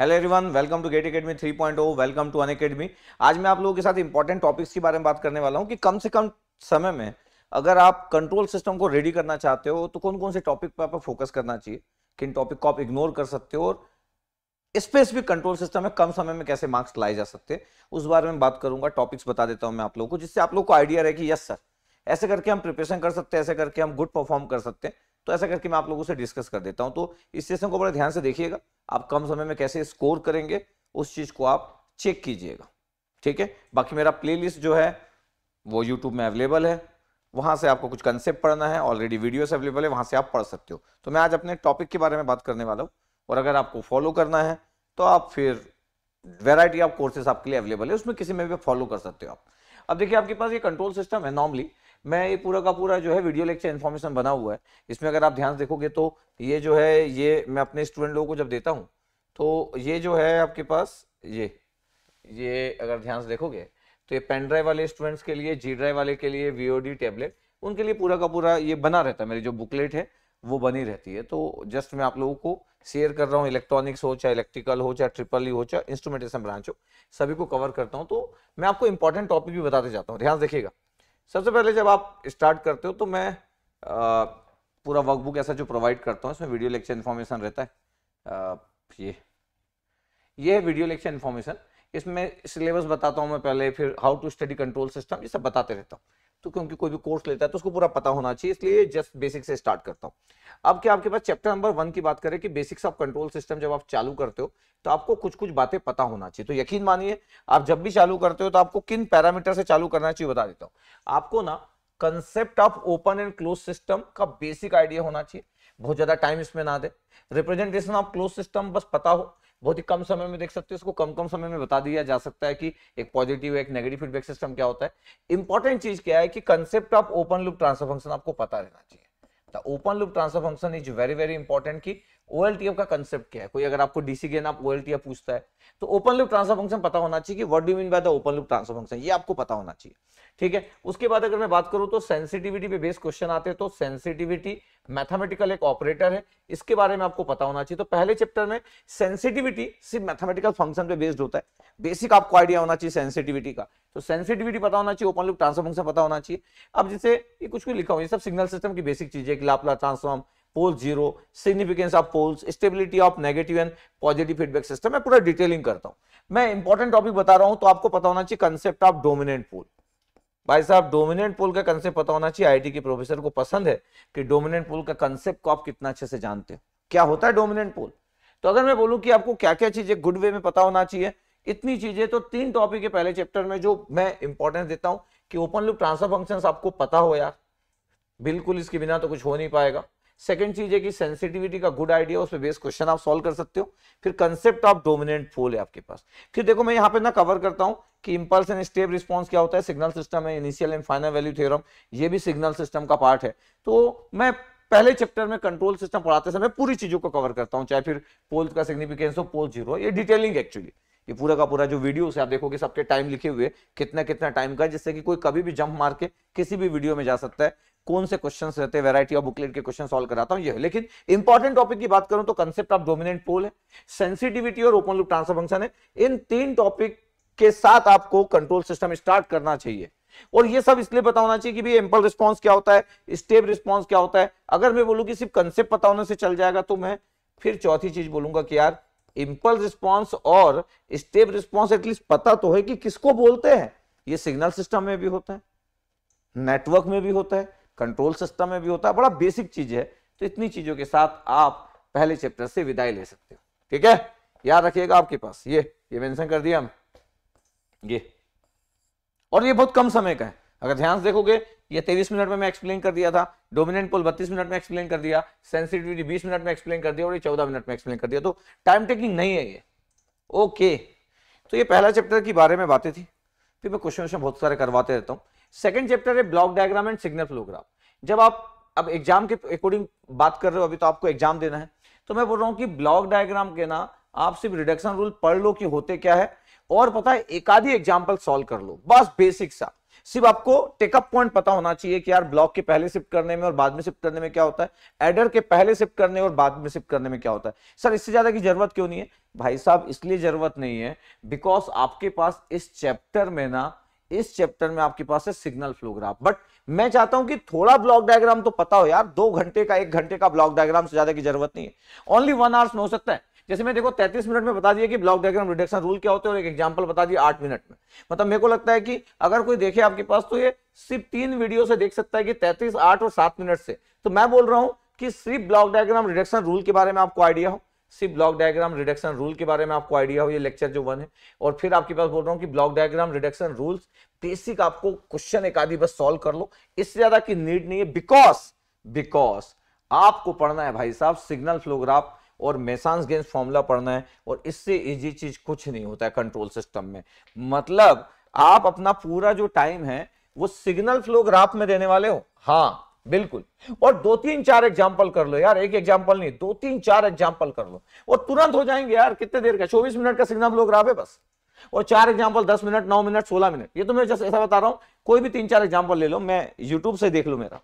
hello everyone welcome to Gate Academy oh welcome to Unacademy आज मैं आप लोगों के साथ इंपॉर्टेंट टॉपिक्स के बारे में बात करने वाला हूं कि कम से कम समय में अगर आप कंट्रोल सिस्टम को रेडी करना चाहते हो तो कौन कौन से टॉपिक पर आप फोकस करना चाहिए किन टॉपिक को आप इग्नोर कर सकते हो और स्पेसिफिक कंट्रोल सिस्टम में कम समय में कैसे मार्क्स लाए जा सकते हैं उस बारे में बात करूंगा टॉपिक्स बता देता हूँ मैं आप लोगों को जिससे आप लोग को आइडिया रहे कि यस सर ऐसे करके हम प्रिपरेशन कर सकते हैं ऐसे करके हम गुड परफॉर्म कर सकते हैं तो ऐसा करके मैं आप लोगों से डिस्कस कर देता हूं तो इस सेशन को बड़े ध्यान से देखिएगा आप कम समय में कैसे स्कोर करेंगे उस चीज को आप चेक कीजिएगा ठीक है बाकी मेरा प्लेलिस्ट जो है वो यूट्यूब में अवेलेबल है वहां से आपको कुछ कंसेप्ट पढ़ना है ऑलरेडी वीडियोस अवेलेबल है वहां से आप पढ़ सकते हो तो मैं आज अपने टॉपिक के बारे में बात करने वाला हूँ और अगर आपको फॉलो करना है तो आप फिर वेराइटी ऑफ कोर्सेज आपके लिए अवेलेबल है उसमें किसी में भी फॉलो कर सकते हो आप अब देखिए आपके पास ये कंट्रोल सिस्टम है नॉर्मली मैं ये पूरा का पूरा जो है वीडियो लेक्चर इन्फॉर्मेशन बना हुआ है इसमें अगर आप ध्यान देखोगे तो ये जो है ये मैं अपने स्टूडेंट लोगों को जब देता हूँ तो ये जो है आपके पास ये ये अगर ध्यान से देखोगे तो ये पेन ड्राइव वाले स्टूडेंट्स के लिए जी ड्राइव वाले के लिए वी टेबलेट उनके लिए पूरा का पूरा ये बना रहता है मेरी जो बुकलेट है वो बनी रहती है तो जस्ट मैं आप लोगों को शेयर कर रहा हूँ इलेक्ट्रॉनिक्स हो चाहे इलेक्ट्रिकल हो चाहे ट्रिपल ई e हो चाहे इंस्ट्रूमेंटेशन ब्रांच हो सभी को कवर करता हूँ तो मैं आपको इंपॉर्टेंट टॉपिक भी बताते जाता हूँ ध्यान देखिएगा सबसे पहले जब आप स्टार्ट करते हो तो मैं आ, पूरा वर्कबुक ऐसा जो प्रोवाइड करता हूँ इसमें वीडियो लेक्चर इन्फॉर्मेशन रहता है आ, ये ये है वीडियो लेक्चर इन्फॉर्मेशन इसमें सिलेबस बताता हूँ मैं पहले फिर how to study control system ये सब बताते रहता हूँ तो क्योंकि कोई भी कोर्स लेता है तो उसको पूरा पता होना चाहिए इसलिए जस्ट बेसिक से स्टार्ट करता हूँ अब क्या आपके पास चैप्टर नंबर वन की बात करें कि बेसिक्स ऑफ कंट्रोल सिस्टम जब आप चालू करते हो तो आपको कुछ कुछ बातें पता होना चाहिए तो यकीन मानिए आप जब भी चालू करते हो तो आपको किन पैरामीटर से चालू करना चाहिए बता देता हूँ आपको ना concept of open and close system का बेसिक आइडिया होना चाहिए बहुत ज्यादा टाइम इसमें ना दे रिप्रेजेंटेशन ऑफ क्लोज सिस्टम बस पता हो बहुत ही कम समय में देख सकते हो इसको कम कम समय में बता दिया जा सकता है कि एक पॉजिटिव एक नेगेटिव फीडबैक सिस्टम क्या होता है इंपॉर्टेंट चीज क्या है कि concept of open loop transfer function आपको पता रहना चाहिए open loop transfer function is very very important की ओएलटीएफ का कंसेप्ट क्या है कोई अगर आपको डीसी गेन आप ओएलटीएफ पूछता है तो ओपन लूप ट्रांसफर फंक्शन पता होना चाहिए कि what do mean by the open loop transfer function ये आपको पता होना चाहिए ठीक है उसके बाद अगर मैं बात करूं तो सेंसिटिविटी पे बेस्ड क्वेश्चन आते हैं तो सेंसिटिविटी मैथमेटिकल एक ऑपरेटर है इसके बारे में आपको पता होना चाहिए तो पहले चैप्टर में सेंसिटिविटी सिर्फ मैथमेटिकल फंक्शन पे बेस्ड होता है बेसिक आपको आइडिया होना चाहिए सेंसिटिविटी का तो सेंसिटिविटी पता होना चाहिए ओपन लूप ट्रांसफर फंक्शन पता होना चाहिए अब जैसे ये कुछ कुछ लिखा हुआ ये सब सिग्नल सिस्टम की बेसिक चीजें Laplace transform pole zero significance of poles stability of negative and positive feedback system मैं पूरा डिटेलिंग करता हूं मैं इंपॉर्टेंट टॉपिक बता रहा हूं तो आपको पता होना चाहिए कंसेप्ट ऑफ डोमिनेंट पोल भाई साहब डोमिनेंट पोल का कंसेप्ट पता होना चाहिए आई के प्रोफेसर को पसंद है कि डोमिनेंट पोल का कंसेप्ट को आप कितना अच्छे से जानते हो क्या होता है डोमिनेंट पोल तो अगर मैं बोलूँ कि आपको क्या क्या चीजें गुड वे में पता होना चाहिए इतनी चीजें तो तीन टॉपिक के पहले चैप्टर में जो मैं इंपॉर्टेंस देता हूं कि ओपन लुप ट्रांसफर फंक्शन आपको पता हो यार बिल्कुल इसके बिना तो कुछ हो नहीं पाएगा सेकंड चीज है कि सेंसिटिविटी का गुड आइडिया उस पर बेस क्वेश्चन आप सॉल्व कर सकते हो फिर कंसेप्ट ऑफ डोमिनेंट पोल है आपके पास फिर देखो मैं यहाँ पे ना कवर करता हूँ कि इंपल्स एंड स्टेप रिस्पॉन्स क्या होता है सिग्नल सिस्टम है initial and final value theorem ये भी सिग्नल सिस्टम का पार्ट है तो मैं पहले चैप्टर में कंट्रोल सिस्टम पढ़ाते समय पूरी चीजों को कवर करता हूँ चाहे फिर पोल का सिग्निफिकेंस हो पोल जीरो ये डिटेलिंग एक्चुअली ये पूरा का पूरा जो वीडियो से आप देखोगे सबके टाइम लिखे हुए कितना कितना टाइम का जिससे कि कोई कभी भी जंप मार के किसी भी वीडियो में जा सकता है कौन से क्वेश्चन रहते हैं वेराइटी ऑफ बुकलेट के क्वेश्चन सोल्व कराता हूं ये लेकिन इंपॉर्टेंट टॉपिक की बात करूं तो कंसेप्ट ऑफ डोमिनेंट पोल है सेंसिटिविटी और ओपन लूप ट्रांसफर फंक्शन है इन तीन टॉपिक के साथ आपको कंट्रोल सिस्टम स्टार्ट करना चाहिए और ये सब इसलिए बताना चाहिए कि भी एम्पल रिस्पॉन्स क्या होता है स्टेप रिस्पॉन्स क्या होता है अगर मैं बोलूं कि सिर्फ कंसेप्ट पता होने से चल जाएगा तो मैं फिर चौथी चीज बोलूंगा कि यार इंपल रिस्पॉन्स और स्टेप रिस्पॉन्स एटलीस्ट पता तो है कि किसको बोलते हैं ये सिग्नल सिस्टम में भी होता है नेटवर्क में भी होता है कंट्रोल सिस्टम में भी होता है बड़ा बेसिक चीज है तो इतनी चीजों के साथ आप पहले चैप्टर से विदाई ले सकते हो ठीक है याद रखिएगा आपके पास ये ये मेंशन कर दिया हम ये और ये बहुत कम समय का है अगर ध्यान से देखोगे ये 23 मिनट में मैं एक्सप्लेन कर दिया था डोमिनेंट पोल 32 मिनट में एक्सप्लेन कर दिया सेंसिटिविटी 20 मिनट में एक्सप्लेन कर दिया और ये 14 मिनट में एक्सप्लेन कर दिया तो टाइम टेकिंग नहीं है ये ओके तो ये पहला चैप्टर के बारे में बातें थी फिर मैं क्वेश्चन बहुत सारे करवाते रहता हूँ सेकेंड चैप्टर है block diagram and signal flow graph जब आप अब एग्जाम के अकॉर्डिंग बात कर रहे हो अभी तो आपको एग्जाम देना है तो मैं बोल रहा हूँ कि ब्लॉक डायग्राम के ना आप सिर्फ रिडक्शन रूल पढ़ लो कि होते क्या है और पता है एक आधी एग्जाम्पल सॉल्व कर लो बस बेसिक सा सिर्फ आपको टेकअप पॉइंट पता होना चाहिए कि यार ब्लॉक के पहले शिफ्ट करने में और बाद में शिफ्ट करने में क्या होता है एडर के पहले शिफ्ट करने और बाद में शिफ्ट करने में क्या होता है सर इससे ज्यादा की जरूरत क्यों नहीं है भाई साहब इसलिए जरूरत नहीं है बिकॉज आपके पास इस चैप्टर में ना इस चैप्टर में आपके पास है सिग्नल फ्लोग्राफ बट मैं चाहता हूं कि थोड़ा ब्लॉक डायग्राम तो पता हो यार दो घंटे का एक घंटे का ब्लॉक डायग्राम से ज्यादा की जरूरत नहीं है ओनली वन आवर्स में हो सकता है जैसे मैं देखो 33 मिनट में बता दिया कि ब्लॉक डायग्राम रिडक्शन रूल क्या होते हैं और एक एग्जांपल बता दिया आठ मिनट में मतलब मेरे को लगता है कि अगर कोई देखे आपके पास तो ये सिर्फ तीन वीडियो से देख सकता है कि तैतीस आठ और सात मिनट से तो मैं बोल रहा हूँ कि सिर्फ ब्लॉक डायग्राम रिडक्शन रूल के बारे में आपको आइडिया हो सिर्फ ब्लॉक डायग्राम रिडक्शन रूल के बारे में आपको आइडिया हो ये लेक्चर जो वन है और फिर आपके पास बोल रहा हूँ कि block diagram reduction rules basic आपको क्वेश्चन एक आधी बस सॉल्व कर लो इससे ज्यादा की नीड नहीं है बिकॉज बिकॉज आपको पढ़ना है भाई साहब सिग्नल फ्लोग्राफ और मेसांस गेंस फॉर्मूला पढ़ना है और इससे इजी चीज कुछ नहीं होता है कंट्रोल सिस्टम में मतलब आप अपना पूरा जो टाइम है वो सिग्नल फ्लो ग्राफ में देने वाले हो हाँ बिल्कुल और दो तीन चार एग्जाम्पल कर लो यार एक एग्जाम्पल नहीं दो तीन चार एग्जाम्पल कर लो और तुरंत हो जाएंगे यार कितने देर का चौबीस मिनट का सिग्नल लोग रहा है बस और चार एग्जाम्पल दस मिनट नौ मिनट सोलह मिनट ये तो मैं जस्ट ऐसा बता रहा हूं कोई भी तीन चार एग्जाम्पल ले लो मैं यूट्यूब से देख लू मेरा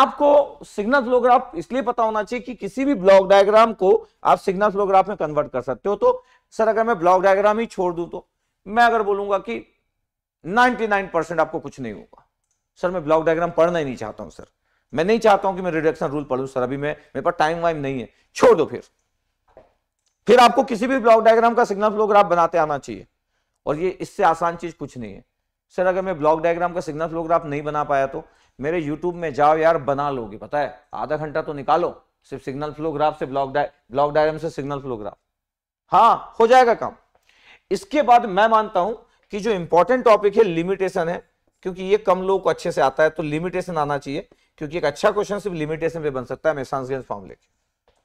आपको सिग्नल फ्लोग्राफ इसलिए पता होना चाहिए कि किसी भी ब्लॉक डायग्राम को आप सिग्नल फ्लोग्राफ में कन्वर्ट कर सकते हो तो सर अगर मैं ब्लॉक डायग्राम ही छोड़ दूं तो मैं अगर बोलूंगा कि 99 आपको कुछ नहीं होगा सर मैं ब्लॉक डायग्राम पढ़ना ही नहीं चाहता हूं सर मैं नहीं चाहता हूं कि मैं रिडक्शन रूल पढ़ू सर अभी मैं मेरे पास टाइम वाइम नहीं है छोड़ दो फिर फिर आपको किसी भी ब्लॉक डायग्राम का सिग्नल फ्लो ग्राफ बनाते आना चाहिए और ये इससे आसान चीज कुछ नहीं है सर अगर मैं ब्लॉक डायग्राम का सिग्नल फ्लो ग्राफ नहीं बना पाया तो मेरे यूट्यूब में जाओ यार बना लोगे पता है आधा घंटा तो निकालो सिर्फ सिग्नल फ्लो ग्राफ से ब्लॉक ब्लॉक डायग्राम से सिग्नल फ्लो ग्राफ हाँ हो जाएगा काम इसके बाद मैं मानता हूं कि जो इंपॉर्टेंट टॉपिक है लिमिटेशन है क्योंकि ये कम लोगों को अच्छे से आता है तो लिमिटेशन आना चाहिए क्योंकि एक अच्छा क्वेश्चन सिर्फ लिमिटेशन पे बन सकता है मेसानगंज फॉर्म लेके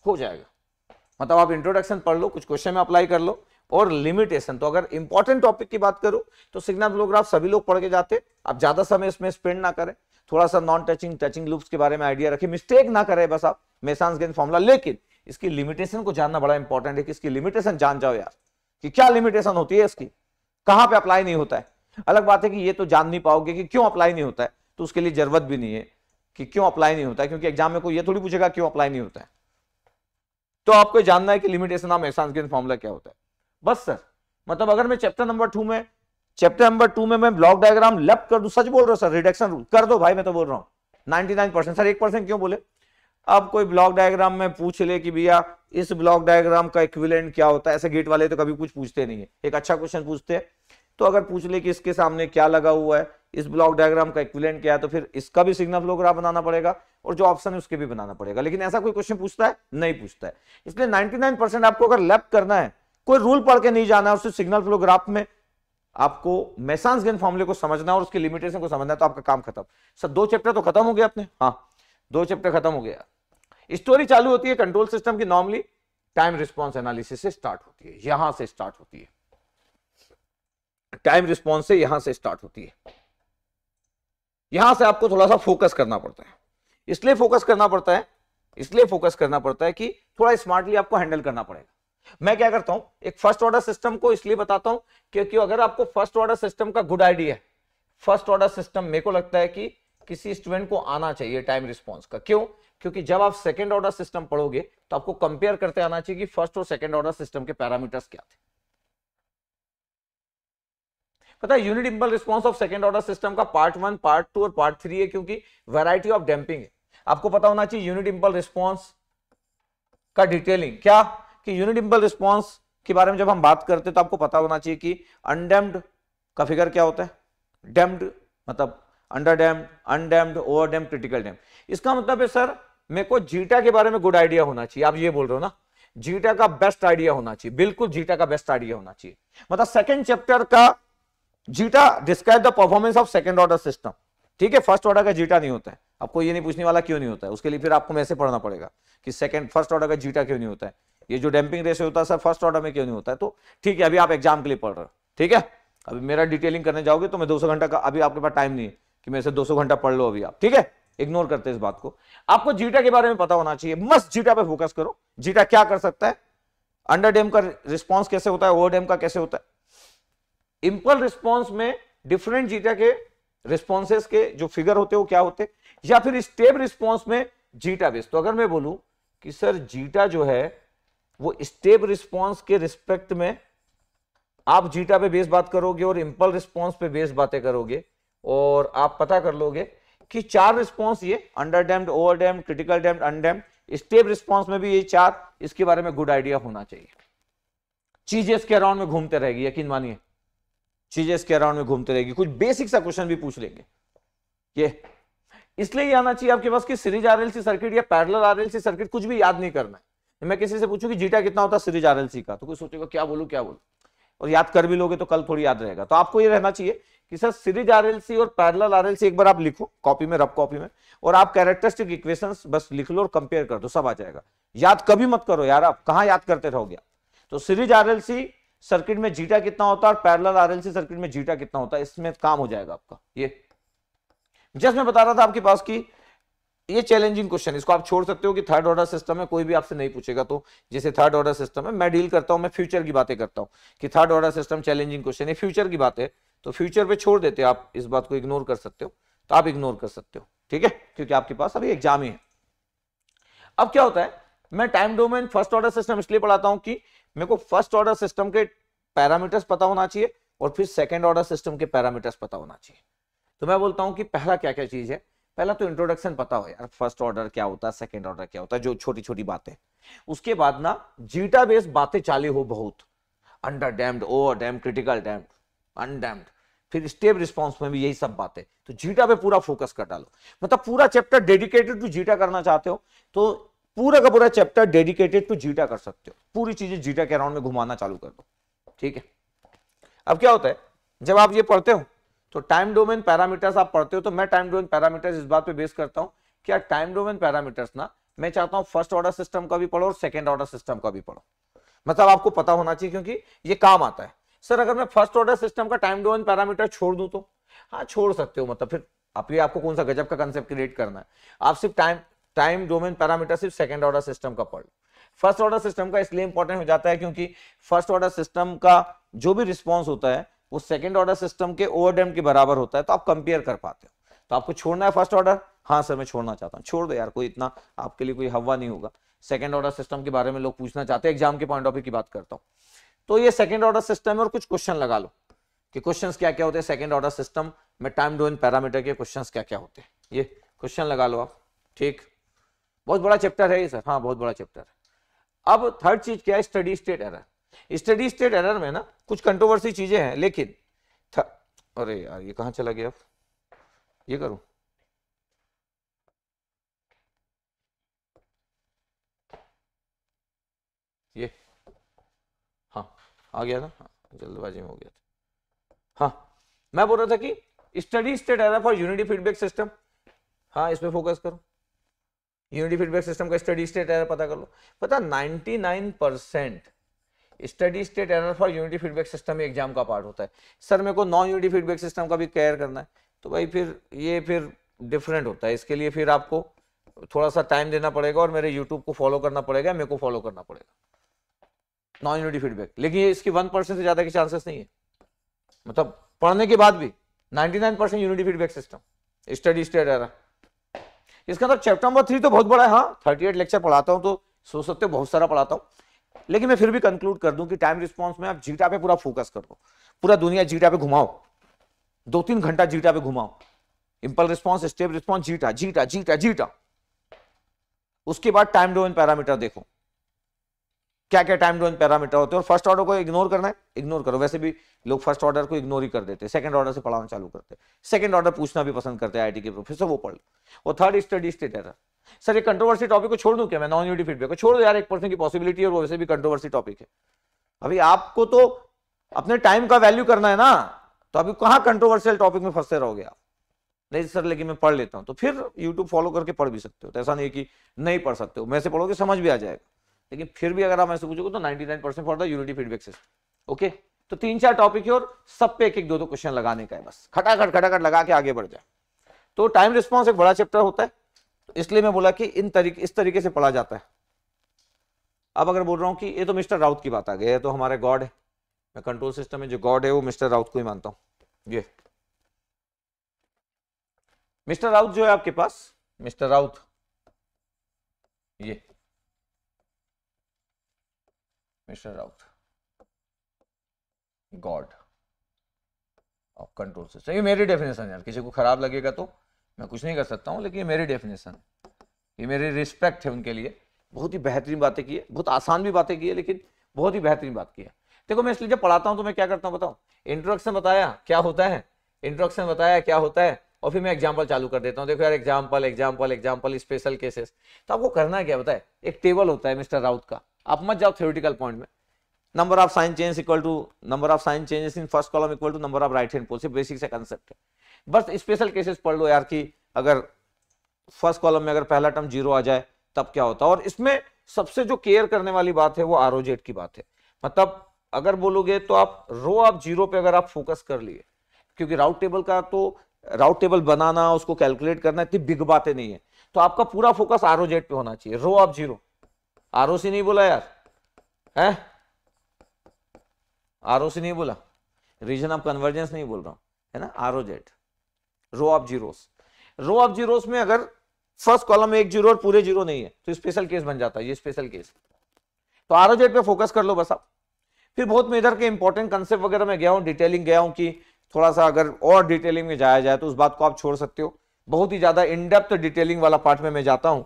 हो जाएगा मतलब आप इंट्रोडक्शन पढ़ लो कुछ क्वेश्चन में अप्लाई कर लो और लिमिटेशन तो अगर इंपॉर्टेंट टॉपिक की बात करूं तो सिग्नल फ्लोग्राफ सभी लोग पढ़ के जाते आप ज्यादा समय इसमें स्पेंड ना करें थोड़ा सा नॉन टचिंग टचिंग लूप्स के बारे में आइडिया रखें मिस्टेक ना करें बस आप मेसानगंज फॉर्मुला लेकिन इसकी लिमिटेशन को जानना बड़ा इंपॉर्टेंट है कि इसकी लिमिटेशन जान जाओ यार कि क्या लिमिटेशन होती है इसकी कहां पे अप्लाई नहीं होता है अलग बात है कि ये तो जान नहीं पाओगे कि क्यों अप्लाई नहीं होता है तो उसके लिए जरूरत भी नहीं है कि क्यों अप्लाई नहीं होता है क्योंकि एग्जाम में कोई ये थोड़ी पूछेगा क्यों अप्लाई नहीं होता है तो आपको जानना है कि limitation of Mason gain formula क्या होता है बस सर मतलब अगर मैं चैप्टर नंबर टू में चैप्टर नंबर टू में मैं ब्लॉक डायग्राम लेफ्ट कर दू सच बोल रहा हूँ सर रिडक्शन रूल कर दो भाई मैं तो बोल रहा हूँ नाइनटी नाइन परसेंट सर एक परसेंट क्यों बोले अब कोई ब्लॉक डायग्राम में पूछ ले कि भैया इस ब्लॉक डायग्राम का इक्विलेंट क्या होता है ऐसे गेट वाले तो कभी कुछ पूछते नहीं है एक अच्छा क्वेश्चन पूछते हैं तो अगर पूछ ले कि इसके सामने क्या लगा हुआ है इस ब्लॉक डायग्राम का इक्विलेंट क्या है तो फिर इसका भी सिग्नल फ्लो ग्राफ बनाना पड़ेगा और जो ऑप्शन है उसके भी बनाना पड़ेगा लेकिन ऐसा कोई क्वेश्चन पूछता है नहीं पूछता है इसलिए 99% आपको अगर लेफ्ट करना है कोई रूल पढ़ के नहीं जाना है उससे सिग्नल फ्लो ग्राफ में आपको मैसांस गेन फॉर्मुले को समझना और उसके लिमिटेशन को समझना है तो आपका काम खत्म सर दो चैप्टर तो खत्म हो गया अपने हाँ दो चैप्टर खत्म हो गया स्टोरी चालू होती है कंट्रोल सिस्टम की नॉर्मली टाइम रिस्पॉन्स एनालिसिस से स्टार्ट होती है यहां से स्टार्ट होती है टाइम रिस्पॉन्स से यहां से स्टार्ट होती है यहां से आपको थोड़ा सा फोकस करना पड़ता है इसलिए फोकस करना पड़ता है इसलिए फोकस करना पड़ता है कि थोड़ा स्मार्टली आपको हैंडल करना पड़ेगा मैं क्या करता हूं एक फर्स्ट ऑर्डर सिस्टम को इसलिए बताता हूं क्योंकि अगर आपको फर्स्ट ऑर्डर सिस्टम का गुड आइडिया है फर्स्ट ऑर्डर सिस्टम मेरे को लगता है कि किसी स्टूडेंट को आना चाहिए टाइम रिस्पॉन्स का क्यों क्योंकि जब आप सेकेंड ऑर्डर सिस्टम पढ़ोगे तो आपको कंपेयर करते आना चाहिए कि फर्स्ट और सेकेंड ऑर्डर सिस्टम के पैरामीटर्स क्या थे पता है unit impulse response of second order system का पार्ट वन पार्ट टू और पार्ट थ्री है क्योंकि वेराइटी ऑफ डैम्पिंग है आपको पता होना चाहिए यूनिट इम्पल रिस्पॉन्स का डिटेलिंग क्या कि यूनिट इम्पल रिस्पॉन्स के बारे में जब हम बात करते हैं तो आपको पता होना चाहिए कि अनडेम्ड का फिगर क्या होता है डेम्ड मतलब under damped undamped over damp critical damp इसका मतलब है सर मेरे को जीटा के बारे में गुड आइडिया होना चाहिए आप ये बोल रहे हो ना जीटा का बेस्ट आइडिया होना चाहिए बिल्कुल जीटा का बेस्ट आइडिया होना चाहिए मतलब सेकंड चैप्टर का zeta describe the performance of second order system ठीक है फर्स्ट ऑर्डर का जीटा नहीं होता है आपको ये नहीं पूछने वाला क्यों नहीं होता है उसके लिए फिर आपको मैसे पढ़ना पड़ेगा कि सेकंड फर्स्ट ऑर्डर का जीटा क्यों नहीं होता है ये जो डैम्पिंग रेशियो होता है सर फर्स्ट ऑर्डर में क्यों नहीं होता है तो ठीक है अभी आप एग्जाम के लिए पढ़ रहे हो ठीक है अभी मेरा डिटेलिंग करने जाओगे तो मैं दो घंटा का अभी आपके पास टाइम नहीं है कि मैं दो सौ घंटा पढ़ लो अभी आप ठीक है इग्नोर करते इस बात को आपको जीटा के बारे में पता होना चाहिए मस्त जीटा पे फोकस करो जीटा क्या कर सकता है अंडर डैम का रिस्पॉन्स कैसे होता है ओवर डैम का कैसे होता है इम्पल रिस्पॉन्स में डिफरेंट जीटा के रिस्पॉन्सेस के जो फिगर होते वो क्या होते या फिर स्टेप रिस्पॉन्स में जीटा बेस तो अगर मैं बोलूं कि सर जीटा जो है वो स्टेप रिस्पॉन्स के रिस्पेक्ट में आप जीटा पे बेस बात करोगे और इम्पल रिस्पॉन्स पे बेस बातें करोगे और आप पता कर लोगे कि चार रिस्पॉन्स ये under damped over damped critical damped undamped step response में भी ये चार इसके बारे में गुड आइडिया होना चाहिए चीजें इसके अराउंड में घूमते रहेगी यकीन मानिए चीजें इसके अराउंड में घूमते रहेगी कुछ बेसिक सा क्वेश्चन भी पूछ लेंगे ये इसलिए ये आना चाहिए आपके पास कि सीरीज आरएलसी सर्किट या पैरेलल आरएलसी सर्किट कुछ भी याद नहीं करना है मैं किसी से पूछूं कि जीटा कितना होता है सीरीज आरएलसी का तो कोई सोचेगा क्या बोलू क्या बोलू और याद कर भी लोगे तो कल थोड़ी याद रहेगा तो आपको ये रहना चाहिए कि सर सीरीज आरएलसी और पैरेलल आरएलसी एक बार आप लिखो कॉपी में रफ कॉपी में और आप कैरेक्टरिस्टिक इक्वेशन बस लिख लो और कंपेयर कर दो सब आ जाएगा याद कभी मत करो यार आप कहा याद करते रहोगे तो सीरीज आरएलसी सर्किट में जीटा कितना होता है और पैरेलल आरएलसी सर्किट में जीटा कितना होता है इसमें काम हो जाएगा आपका ये जस्ट मैं बता रहा था आपके पास की ये चैलेंजिंग क्वेश्चन इसको आप छोड़ सकते हो कि थर्ड ऑर्डर सिस्टम है कोई भी आपसे नहीं पूछेगा तो जैसे थर्ड ऑर्डर सिस्टम है मैं डील करता हूं मैं फ्यूचर की बातें करता हूं कि third order system challenging question है फ्यूचर की बात है तो फ्यूचर पे छोड़ देते आप इस बात को इग्नोर कर सकते हो तो आप इग्नोर कर सकते हो ठीक है क्योंकि आपके पास अभी एग्जाम ही है अब क्या होता है मैं time domain first order system इसलिए पढ़ाता हूं कि मेरे को फर्स्ट ऑर्डर सिस्टम के पैरामीटर्स पता होना चाहिए और फिर सेकेंड ऑर्डर सिस्टम के पैरामीटर्स पता होना चाहिए तो मैं बोलता हूँ कि पहला क्या क्या चीज़ है पहला तो इंट्रोडक्शन पता हो यार फर्स्ट ऑर्डर क्या होता है सेकेंड ऑर्डर क्या होता है जो छोटी छोटी बातें उसके बाद ना जीटा बेस बातें चाली हो बहुत under damped over damp critical damp undamped फिर स्टेप रिस्पॉन्स में भी यही सब बातें तो जीटा पे पूरा फोकस कर डालो मतलब पूरा चैप्टर डेडिकेटेड टू जीटा करना चाहते हो तो पूरा का पूरा चैप्टर डेडिकेटेड टू जीटा कर सकते हो पूरी चीजें जीटा के अराउंड में घुमाना चालू कर दो ठीक है अब क्या होता है जब आप ये पढ़ते हो तो टाइम डोमेन पैरामीटर्स आप पढ़ते हो तो मैं टाइम डोमेन पैरामीटर्स इस बात पे बेस करता हूँ क्या टाइम डोमेन पैरामीटर्स ना मैं चाहता हूं फर्स्ट ऑर्डर सिस्टम का भी पढ़ो और सेकेंड ऑर्डर सिस्टम का भी पढ़ो मतलब आपको पता होना चाहिए क्योंकि ये काम आता है सर अगर मैं फर्स्ट ऑर्डर सिस्टम का टाइम डोमेन पैरामीटर छोड़ दूं तो हाँ छोड़ सकते हो मतलब फिर अपने आपको कौन सा गजब का कंसेप्ट क्रिएट करना है आप सिर्फ टाइम टाइम डोमेन पैरामीटर सिर्फ सेकेंड ऑर्डर सिस्टम का पढ़ फर्स्ट ऑर्डर सिस्टम का इसलिए इंपॉर्टेंट हो जाता है क्योंकि फर्स्ट ऑर्डर सिस्टम का जो भी रिस्पॉन्स होता है वो सेकेंड ऑर्डर सिस्टम के ओवरडेम के बराबर होता है तो आप कंपेयर कर पाते हो तो आपको छोड़ना है फर्स्ट ऑर्डर हाँ सर मैं छोड़ना चाहता हूँ छोड़ दो यार कोई इतना आपके लिए कोई हवा नहीं होगा सेकेंड ऑर्डर सिस्टम के बारे में लोग पूछना चाहते हैं एग्जाम के पॉइंट ऑफ व्यू की बात करता हूँ तो ये सेकेंड ऑर्डर सिस्टम है और कुछ क्वेश्चन लगा लो कि क्वेश्चंस क्या क्या होते हैं सेकेंड ऑर्डर सिस्टम में टाइम डोमेन पैरामीटर के क्वेश्चंस क्या क्या होते हैं ये क्वेश्चन लगा लो आप ठीक बहुत बड़ा चैप्टर है ये सर हाँ बहुत बड़ा चैप्टर है अब थर्ड चीज क्या है steady state error steady state error में ना कुछ कंट्रोवर्सी चीजें हैं लेकिन अरे यार ये कहाँ चला गया अब ये करूं ये हाँ आ गया ना जल्दबाजी में हो गया हाँ मैं बोल रहा था कि steady state error for unity feedback system हाँ इस पर फोकस करूं यूनिटी फीडबैक सिस्टम का स्टडी स्टेट एरर पता कर लो पता 99 percent steady state error for unity feedback system exam का पार्ट होता है सर मेरे को नॉन यूनिटी फीडबैक सिस्टम का भी केयर करना है तो भाई फिर ये फिर डिफरेंट होता है इसके लिए फिर आपको थोड़ा सा टाइम देना पड़ेगा और मेरे यूट्यूब को फॉलो करना पड़ेगा मेरे को फॉलो करना पड़ेगा नॉन यूनिटी फीडबैक लेकिन ये इसकी वन परसेंट से ज़्यादा के चांसेस नहीं है मतलब पढ़ने के बाद भी 99 percent unity feedback system steady state error इसके अंदर चैप्टर नंबर थ्री तो बहुत बड़ा है हाँ थर्टी एट लेक्चर पढ़ाता हूँ तो सोच सकते हो बहुत सारा पढ़ाता हूँ लेकिन मैं फिर भी कंक्लूड कर दूं कि टाइम रिस्पॉन्स में आप जीटा पे पूरा फोकस कर दो पूरा दुनिया जीटा पे घुमाओ दो तीन घंटा जीटा पे घुमाओ impulse response step response zeta zeta zeta zeta उसके बाद टाइम डोमेन पैरामीटर देखो क्या क्या टाइम डोमेन पैरामीटर होते हैं और फर्स्ट ऑर्डर को इग्नोर करना है इग्नोर करो वैसे भी लोग फर्स्ट ऑर्डर को इग्नोर ही कर देते हैं सेकंड ऑर्डर से पढ़ाना चालू करते हैं सेकंड ऑर्डर पूछना भी पसंद करते हैं टी के प्रोफेसर वो पढ़ लो और third steady state error sir ये कंट्रोवर्सी टॉपिक को छोड़ दूं क्या मैं नॉन यूनिटी फीडबैक को छोड़ दो यार एक पर्सन की पॉसिबिलिटी और वैसे भी कंट्रोवर्सी टॉपिक है अभी आपको तो अपने टाइम का वैल्यू करना है ना तो अभी कहाँ कंट्रोवर्सियल टॉपिक में फंसते रहोगे आप नहीं सर लेकिन मैं पढ़ लेता हूँ तो फिर यूट्यूब फॉलो करके पढ़ भी सकते हो तो ऐसा नहीं कि नहीं पढ़ सकते हो मैं से पढ़ोगे समझ भी आ जाएगा लेकिन फिर भी अगर आप ऐसे पूछोगे तो 99 percent for the unity feedback system okay तो तीन चार टॉपिक है और सब पे एक एक दो दो क्वेश्चन लगाने का है बस खटाखट खटाखट लगा के आगे बढ़ जाए तो टाइम रिस्पॉन्स एक बड़ा चैप्टर होता है तो इसलिए मैं बोला कि इन तरीके इस तरीके से पढ़ा जाता है अब अगर बोल रहा हूँ कि ये तो मिस्टर राउत की बात आ गई है तो हमारे गॉड है मैं कंट्रोल सिस्टम में जो गॉड है वो मिस्टर राउत को ही मानता हूँ ये मिस्टर राउत जो है आपके पास मिस्टर राउत ये mister Raut god of control system ये मेरी डेफिनेशन यार किसी को खराब लगेगा तो मैं कुछ नहीं कर सकता हूँ लेकिन ये मेरी डेफिनेशन ये मेरी रिस्पेक्ट है उनके लिए बहुत ही बेहतरीन बातें की है बहुत आसान भी बातें की है लेकिन बहुत ही बेहतरीन बात की है देखो मैं इसलिए जब पढ़ाता हूँ तो मैं क्या करता हूँ बताऊँ इंट्रोडक्शन बताया क्या होता है इंट्रोडक्शन बताया क्या होता है और फिर मैं एग्जाम्पल चालू कर देता हूँ देखो यार example example example special cases तो आपको करना है क्या बताए एक टेबल होता है मिस्टर राउत का आप मत जाओ थ्योरेटिकल पॉइंट में number of sign change equal to number of sign changes in first column equal to number of right hand pole basic से कंसेप्ट है बस स्पेशल केसेस पढ़ लो यार कि अगर फर्स्ट कॉलम में अगर पहला टर्म जीरो आ जाए तब क्या होता है और इसमें सबसे जो केयर करने वाली बात है वो आरोजेट की बात है मतलब अगर बोलोगे तो आप रो आप जीरो पे अगर आप फोकस कर लिए क्योंकि राउट टेबल का तो राउट टेबल बनाना उसको कैलकुलेट करना इतनी बिग बातें नहीं है तो आपका पूरा फोकस आरोजेट पे होना चाहिए रो आप जीरो आरओसी नहीं बोला यार है सी नहीं बोला रीजन ऑफ कन्वर्जेंस नहीं बोल रहा हूं है ना Z row of zeros row of zeros में अगर फर्स्ट कॉलम में एक जीरो और पूरे जीरो नहीं है तो स्पेशल केस बन जाता है ये स्पेशल केस तो आर ओ जेड पे फोकस कर लो बस आप फिर बहुत मैं इधर के इंपॉर्टेंट कंसेप्ट वगैरह में गया हूँ डिटेलिंग गया हूँ कि थोड़ा सा अगर और डिटेलिंग में जाया जाए तो उस बात को आप छोड़ सकते हो बहुत ही ज्यादा इनडेप्थ डिटेलिंग वाला पार्ट में मैं जाता हूँ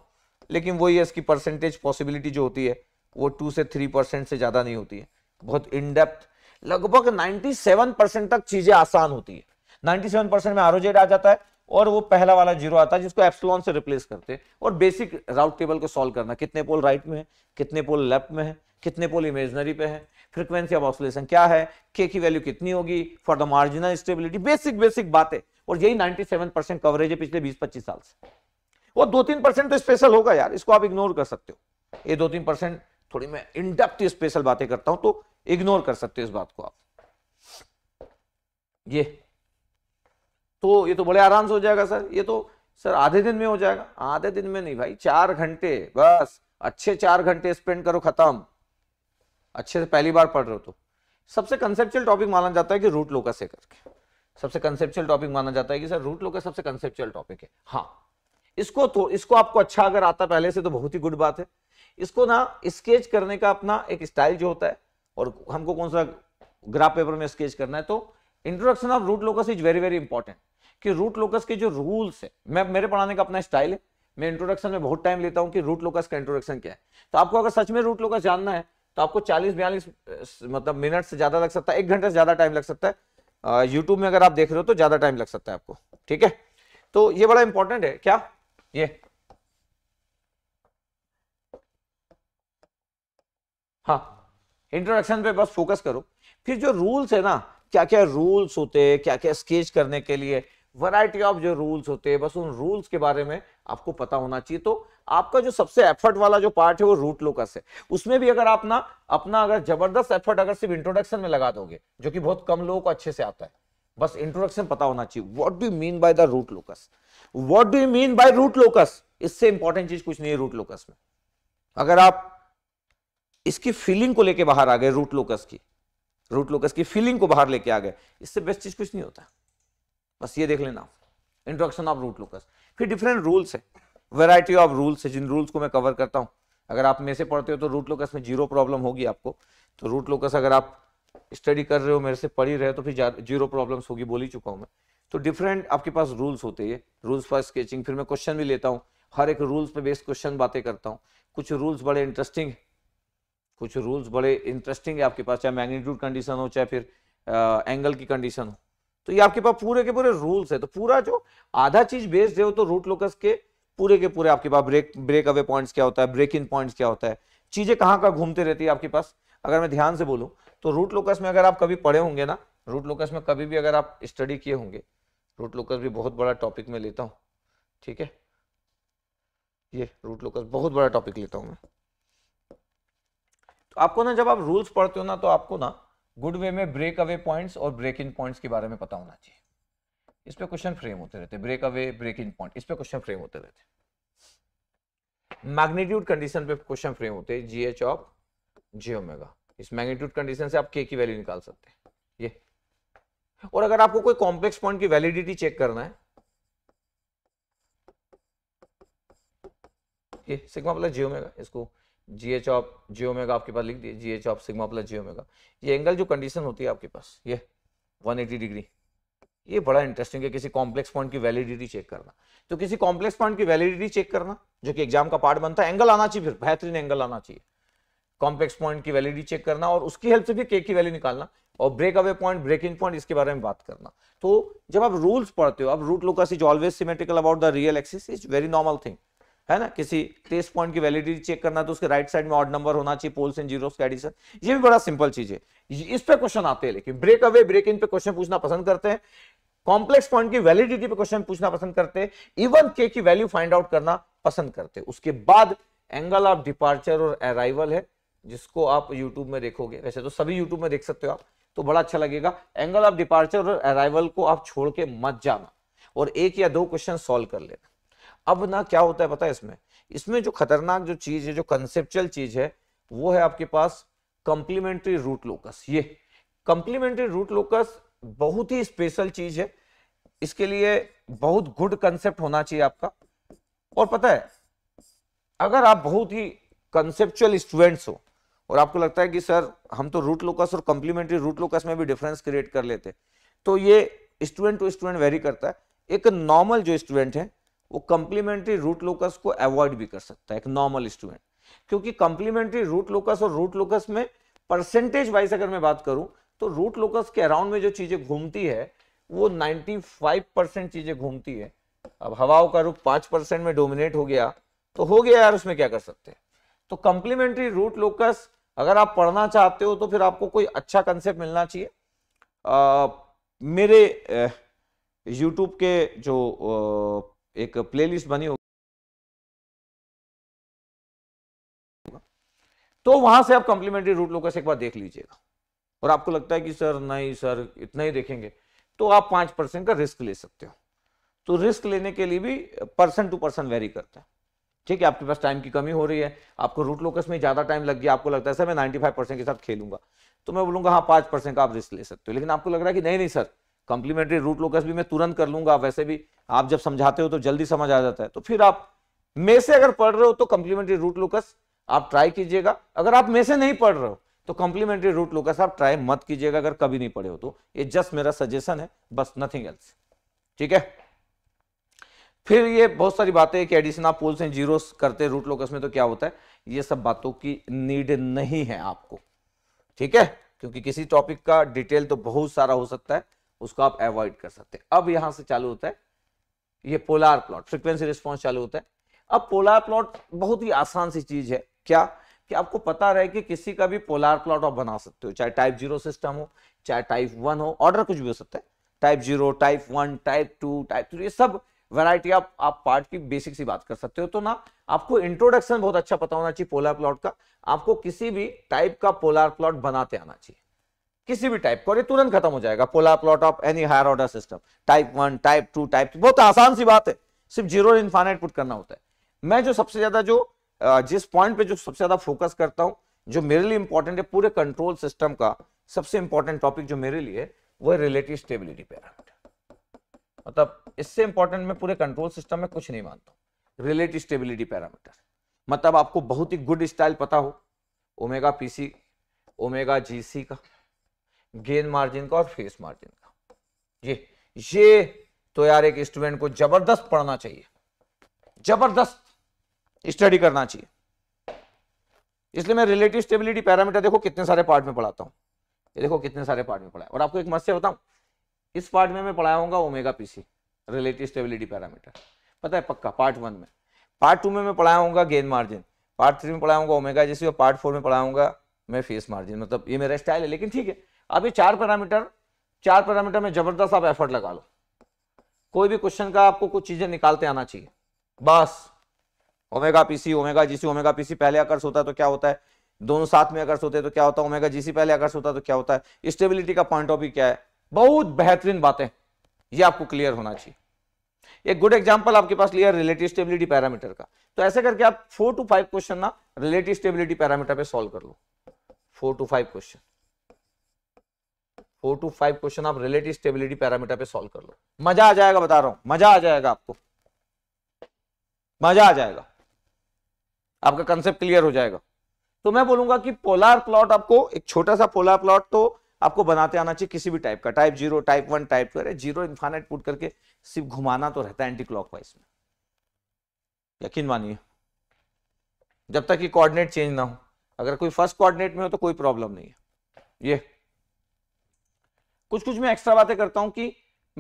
लेकिन वही है इसकी परसेंटेज पॉसिबिलिटी जो होती है वो टू से थ्री परसेंट से ज़्यादा नहीं होती है बहुत इनडेप्थ लगभग सेवन परसेंट तक चीज़ें आसान होती है सेवन परसेंट में आरोजेड आ जाता है और वो पहला वाला जीरो आता है जिसको एप्सलॉन से रिप्लेस करते हैं और बेसिक राउट टेबल को सॉल्व करना कितने पोल राइट में है कितने पोल लेफ्ट में है कितने पोल इमेजनरी पे है फ्रिक्वेंसी ऑफ ऑसोलेशन क्या है के की वैल्यू कितनी होगी for the marginal stability basic basic बातें और यही 97 परसेंट कवरेज है पिछले बीस पच्चीस साल से वो दो तीन परसेंट तो स्पेशल होगा यार इसको आप इग्नोर कर सकते हो ये दो तीन परसेंट थोड़ी मैं इनडेप्थ स्पेशल बातें करता हूं तो इग्नोर कर सकते हो इस बात को आप ये तो ये तो बड़े आराम से हो जाएगा सर ये तो सर आधे दिन में हो जाएगा आधे दिन में नहीं भाई चार घंटे बस अच्छे चार घंटे स्पेंड करो खत्म अच्छे से पहली बार पढ़ रहे हो तो सबसे कंसेप्चुअल टॉपिक माना जाता है कि रूट लोकस से करके सबसे कंसेप्चुअल टॉपिक माना जाता है कि सर रूट लोकस सबसे कंसेप्चुअल टॉपिक है हाँ इसको तो इसको आपको अच्छा अगर आता पहले से तो बहुत ही गुड बात है इसको ना स्केच करने का अपना एक स्टाइल जो होता है और हमको कौन सा ग्राफ पेपर में स्केच करना है तो introduction of root locus is very very important कि रूट लोकस के जो रूल्स है मैं मेरे पढ़ाने का अपना स्टाइल है मैं इंट्रोडक्शन में बहुत टाइम लेता हूँ कि रूट लोकस का इंट्रोडक्शन क्या है तो आपको अगर सच में रूट लोकस जानना है तो आपको चालीस बयालीस मतलब मिनट से ज्यादा लग सकता है एक घंटे से ज्यादा टाइम लग सकता है यूट्यूब में अगर आप देख रहे हो तो ज्यादा टाइम लग सकता है आपको ठीक है तो ये बड़ा इंपॉर्टेंट है क्या ये हाँ इंट्रोडक्शन पे बस फोकस करो फिर जो रूल्स है ना क्या क्या रूल्स होते हैं क्या क्या स्केच करने के लिए वैरायटी ऑफ जो रूल्स होते हैं बस उन रूल्स के बारे में आपको पता होना चाहिए तो आपका जो सबसे एफर्ट वाला जो पार्ट है वो रूट लोकस है उसमें भी अगर आप ना अपना अगर जबरदस्त एफर्ट अगर सिर्फ इंट्रोडक्शन में लगा दोगे जो कि बहुत कम लोगों को अच्छे से आता है बस इंट्रोडक्शन पता होना चाहिए what do mean by the root locus what do mean by root locus इससे इंपॉर्टेंट चीज कुछ नहीं है रूट लोकस में अगर आप इसकी फीलिंग को लेके बाहर आ गए रूट लोकस की रूट लोकस की फीलिंग को बाहर लेके आ गए इससे बेस्ट चीज कुछ नहीं होता बस ये देख लेना इंट्रोडक्शन ऑफ रूट लोकस फिर डिफरेंट रूल्स है वेराइटी ऑफ रूल्स है जिन रूल्स को मैं कवर करता हूं अगर आप में से पढ़ते हो तो रूट लोकस में जीरो प्रॉब्लम होगी आपको तो रूट लोकस अगर आप स्टडी कर रहे हो मेरे से पढ़ी रहे हो तो फिर जीरो प्रॉब्लम्स होगी बोल ही चुका हूँ मैं तो डिफरेंट आपके पास रूल्स होते हैं रूल्स फॉर स्केचिंग फिर मैं क्वेश्चन भी लेता हूँ हर एक रूल्स पे बेस्ड क्वेश्चन बातें करता हूँ कुछ रूल्स बड़े इंटरेस्टिंग कुछ रूल्स बड़े इंटरेस्टिंग है आपके पास चाहे मैग्नीट्यूड कंडीशन हो चाहे फिर एंगल की कंडीशन हो तो ये आपके पास पूरे के पूरे रूल्स है तो पूरा जो आधा चीज बेस्ड है वो तो रूट लोकस के पूरे के पूरे आपके पास ब्रेक ब्रेक अवे पॉइंट्स क्या होता है ब्रेक इन पॉइंट्स क्या होता है चीजें कहाँ कहाँ घूमते रहती है आपके पास अगर मैं ध्यान से बोलूँ तो रूट लोकस में अगर आप कभी पढ़े होंगे ना रूट लोकस में कभी भी अगर आप स्टडी किए होंगे रूट लोकस भी बहुत बड़ा टॉपिक में लेता हूँ ठीक है ये रूट लोकस बहुत बड़ा टॉपिक लेता हूँ मैं तो आपको ना जब आप रूल्स पढ़ते हो ना तो आपको ना गुड वे में ब्रेक अवे पॉइंट्स और ब्रेक इन पॉइंट्स के बारे में पता होना चाहिए इस पे क्वेश्चन फ्रेम होते रहते breakaway break in point इस पे क्वेश्चन फ्रेम होते रहते मैग्नीट्यूड कंडीशन पे क्वेश्चन फ्रेम होते हैं G H of G omega इस मैग्नीट्यूड कंडीशन से आप के की वैल्यू निकाल सकते हैं ये और अगर आपको कोई कॉम्प्लेक्स पॉइंट की वैलिडिटी चेक करना है ये सिग्मा प्लस जियोमेगा इसको जीएच ऑफ जियोमेगा आपके पास लिख दिए GH of sigma plus j omega ये एंगल जो कंडीशन होती है आपके पास ये 180 डिग्री ये बड़ा इंटरेस्टिंग है किसी कॉम्प्लेक्स पॉइंट की वैलिडिटी चेक करना तो किसी कॉम्प्लेक्स पॉइंट की वैलिडिटी चेक करना जो कि एग्जाम का पार्ट बनता है एंगल आना चाहिए फिर बेहतरीन एंगल आना चाहिए कॉम्प्लेक्स पॉइंट की वैलिडिटी चेक करना और उसकी हेल्प से भी के की वैल्यू निकालना और breakaway point breaking point इसके बारे में बात करना तो जब आप रूल्स पढ़ते हो अब root locus is always symmetrical about the real axis is very normal thing है ना किसी टेस्ट पॉइंट की वैलिडिटी चेक करना तो उसके राइट साइड में ऑड नंबर होना चाहिए पोल्स एंड जीरोस का एडिशन ये भी बड़ा सिंपल चीज है इस पे क्वेश्चन आते हैं लेकिन ब्रेक अवे ब्रेक इन पे क्वेश्चन पूछना पसंद करते हैं कॉम्प्लेक्स पॉइंट की वैलिडिटी पे क्वेश्चन पूछना पसंद करते हैं इवन के की वैल्यू फाइंड आउट करना पसंद करते हैं उसके बाद एंगल ऑफ डिपार्चर और अराइवल है जिसको आप यूट्यूब में देखोगे वैसे तो सभी यूट्यूब में देख सकते हो आप तो बड़ा अच्छा लगेगा एंगल ऑफ डिपार्चर और अराइवल को आप छोड़ के मत जाना और एक या दो क्वेश्चन सॉल्व कर लेना अब ना क्या होता है पता है इसमें इसमें जो खतरनाक जो चीज है जो कंसेप्चुअल चीज है वो है आपके पास कंप्लीमेंट्री रूट लोकस ये कंप्लीमेंट्री रूट लोकस बहुत ही स्पेशल चीज है इसके लिए बहुत गुड कंसेप्ट होना चाहिए आपका और पता है अगर आप बहुत ही कंसेप्चुअल स्टूडेंट्स हो और आपको लगता है कि सर हम तो रूट लोकस और कॉम्प्लीमेंट्री रूट लोकस में भी डिफरेंस क्रिएट कर लेते तो ये स्टूडेंट टू स्टूडेंट वेरी करता है एक नॉर्मल जो स्टूडेंट है वो कॉम्प्लीमेंट्री रूट लोकस को अवॉइड भी कर सकता है एक नॉर्मल स्टूडेंट क्योंकि कॉम्प्लीमेंट्री रूट लोकस और रूट लोकस में परसेंटेज वाइज अगर मैं बात करूं तो रूट लोकस के अराउंड में जो चीजें घूमती है वो 95 परसेंट चीजें घूमती है अब हवाओं का रूप 5 परसेंट में डोमिनेट हो गया तो हो गया यार उसमें क्या कर सकते हैं तो कंप्लीमेंट्री रूट लोकस अगर आप पढ़ना चाहते हो तो फिर आपको कोई अच्छा कंसेप्ट मिलना चाहिए मेरे यूट्यूब के जो आ, एक प्लेलिस्ट बनी होगी तो वहां से आप कंप्लीमेंट्री रूट लोकस एक बार देख लीजिएगा और आपको लगता है कि सर नहीं सर इतना ही देखेंगे तो आप पांच परसेंट का रिस्क ले सकते हो तो रिस्क लेने के लिए भी पर्सन टू पर्सन वेरी करता है ठीक है आपके पास टाइम की कमी हो रही है आपको रूट लोकस में ज़्यादा टाइम लग गया आपको लगता है सर मैं 95 परसेंट के साथ खेलूंगा तो मैं बोलूंगा हाँ पांच परसेंट का आप रिस्क ले सकते हो लेकिन आपको लग रहा है कि नहीं नहीं सर कंप्लीमेंट्री रूट लोकस भी मैं तुरंत कर लूंगा वैसे भी आप जब समझाते हो तो जल्दी समझ आ जाता है तो फिर आप मे से अगर पढ़ रहे हो तो कंप्लीमेंट्री रूट लोकस आप ट्राई कीजिएगा अगर आप में से नहीं पढ़ रहे हो तो कंप्लीमेंट्री रूट लोकस आप ट्राई मत कीजिएगा अगर कभी नहीं पढ़े हो तो ये जस्ट मेरा सजेशन है बस नथिंग एल्स ठीक है फिर ये बहुत सारी बातें कि एडिशन आप पोल्स एंड जीरोस करते रूट लोकस में तो क्या होता है ये सब बातों की नीड नहीं है आपको ठीक है क्योंकि किसी टॉपिक का डिटेल तो बहुत सारा हो सकता है उसको आप अवॉइड कर सकते हैं अब यहां से चालू होता है ये पोलार प्लॉट फ्रिक्वेंसी रिस्पॉन्स चालू होता है अब पोलार प्लॉट बहुत ही आसान सी चीज है क्या कि आपको पता रहे कि किसी का भी पोलार प्लॉट आप बना सकते हो चाहे टाइप जीरो सिस्टम हो चाहे टाइप वन हो ऑर्डर कुछ भी हो सकता है type zero type one type two type three ये सब वैरायटी आप आप पार्ट की बेसिक सी बात कर सकते हो तो ना आपको इंट्रोडक्शन बहुत अच्छा पता होना चाहिए पोलर प्लॉट का आपको किसी भी टाइप का पोलर प्लॉट बनाते आना चाहिए किसी भी टाइप का तुरंत खत्म हो जाएगा polar plot of any higher order system type one type two type बहुत आसान सी बात है सिर्फ जीरो इनफाइनाइट पुट करना होता है मैं जो सबसे ज्यादा जो जिस पॉइंट पे जो सबसे ज्यादा फोकस करता हूँ जो मेरे लिए इंपॉर्टेंट है पूरे कंट्रोल सिस्टम का सबसे इंपॉर्टेंट टॉपिक जो मेरे लिए वो है रिलेटिव स्टेबिलिटी पैरामीटर मतलब इससे इंपॉर्टेंट मैं पूरे कंट्रोल सिस्टम में कुछ नहीं मानता हूँ रिलेटिव स्टेबिलिटी पैरामीटर मतलब आपको बहुत ही गुड स्टाइल पता हो ओमेगा पीसी ओमेगा जीसी का गेन मार्जिन का और फेस मार्जिन का ये ये तो यार एक स्टूडेंट को जबरदस्त पढ़ना चाहिए जबरदस्त स्टडी करना चाहिए इसलिए मैं रिलेटिव स्टेबिलिटी पैरामीटर देखो कितने सारे पार्ट में पढ़ाता हूँ ये देखो कितने सारे पार्ट में पढ़ा है और आपको एक मस्या बताऊं इस पार्ट में मैं पढ़ाऊंगा omega PC relative stability parameter पता है पक्का पार्ट वन में पार्ट टू में मैं पढ़ाया होगा गेन मार्जिन पार्ट थ्री में पढ़ाऊंगा ओमेगा जैसे और पार्ट फोर में पढ़ाऊंगा मैं फेस मार्जिन मतलब ये मेरा स्टाइल है लेकिन ठीक है अब ये चार पैरामीटर चार पैरामीटर में जबरदस्त आप एफर्ट लगा लो कोई भी क्वेश्चन का आपको कुछ चीजें निकालते आना चाहिए बस omega PC omega GC omega PC पहले आकर्ष होता है तो क्या होता है दोनों साथ में अगर होते हैं तो क्या होता है ओमेगा जीसी पहले अगर होता है तो क्या होता है स्टेबिलिटी का पॉइंट ऑफ व्यू क्या है बहुत बेहतरीन बातें ये आपको क्लियर होना चाहिए एक गुड एग्जांपल आपके पास लिया रिलेटिव स्टेबिलिटी पैरामीटर का तो ऐसे करके आप फोर टू फाइव क्वेश्चन ना रिलेटिव स्टेबिलिटी पैरामीटर पे सॉल्व कर लो four to five question four to five question आप रिलेटिव स्टेबिलिटी पैरामीटर पे सॉल्व कर लो मजा आ जाएगा बता रहा हूं मजा आ जाएगा आपको मजा आ जाएगा आपका कंसेप्ट क्लियर हो जाएगा तो मैं बोलूंगा कि पोलार प्लॉट आपको एक छोटा सा पोलार प्लॉट तो आपको बनाते आना चाहिए किसी भी टाइप का type zero type one type two अरे जीरो इन्फानेट पुट करके सिर्फ घुमाना तो रहता है एंटी क्लॉक वाइज में यकीन मानिए जब तक ये कोऑर्डिनेट चेंज ना हो अगर कोई फर्स्ट कोऑर्डिनेट में हो तो कोई प्रॉब्लम नहीं है ये कुछ कुछ मैं एक्स्ट्रा बातें करता हूं कि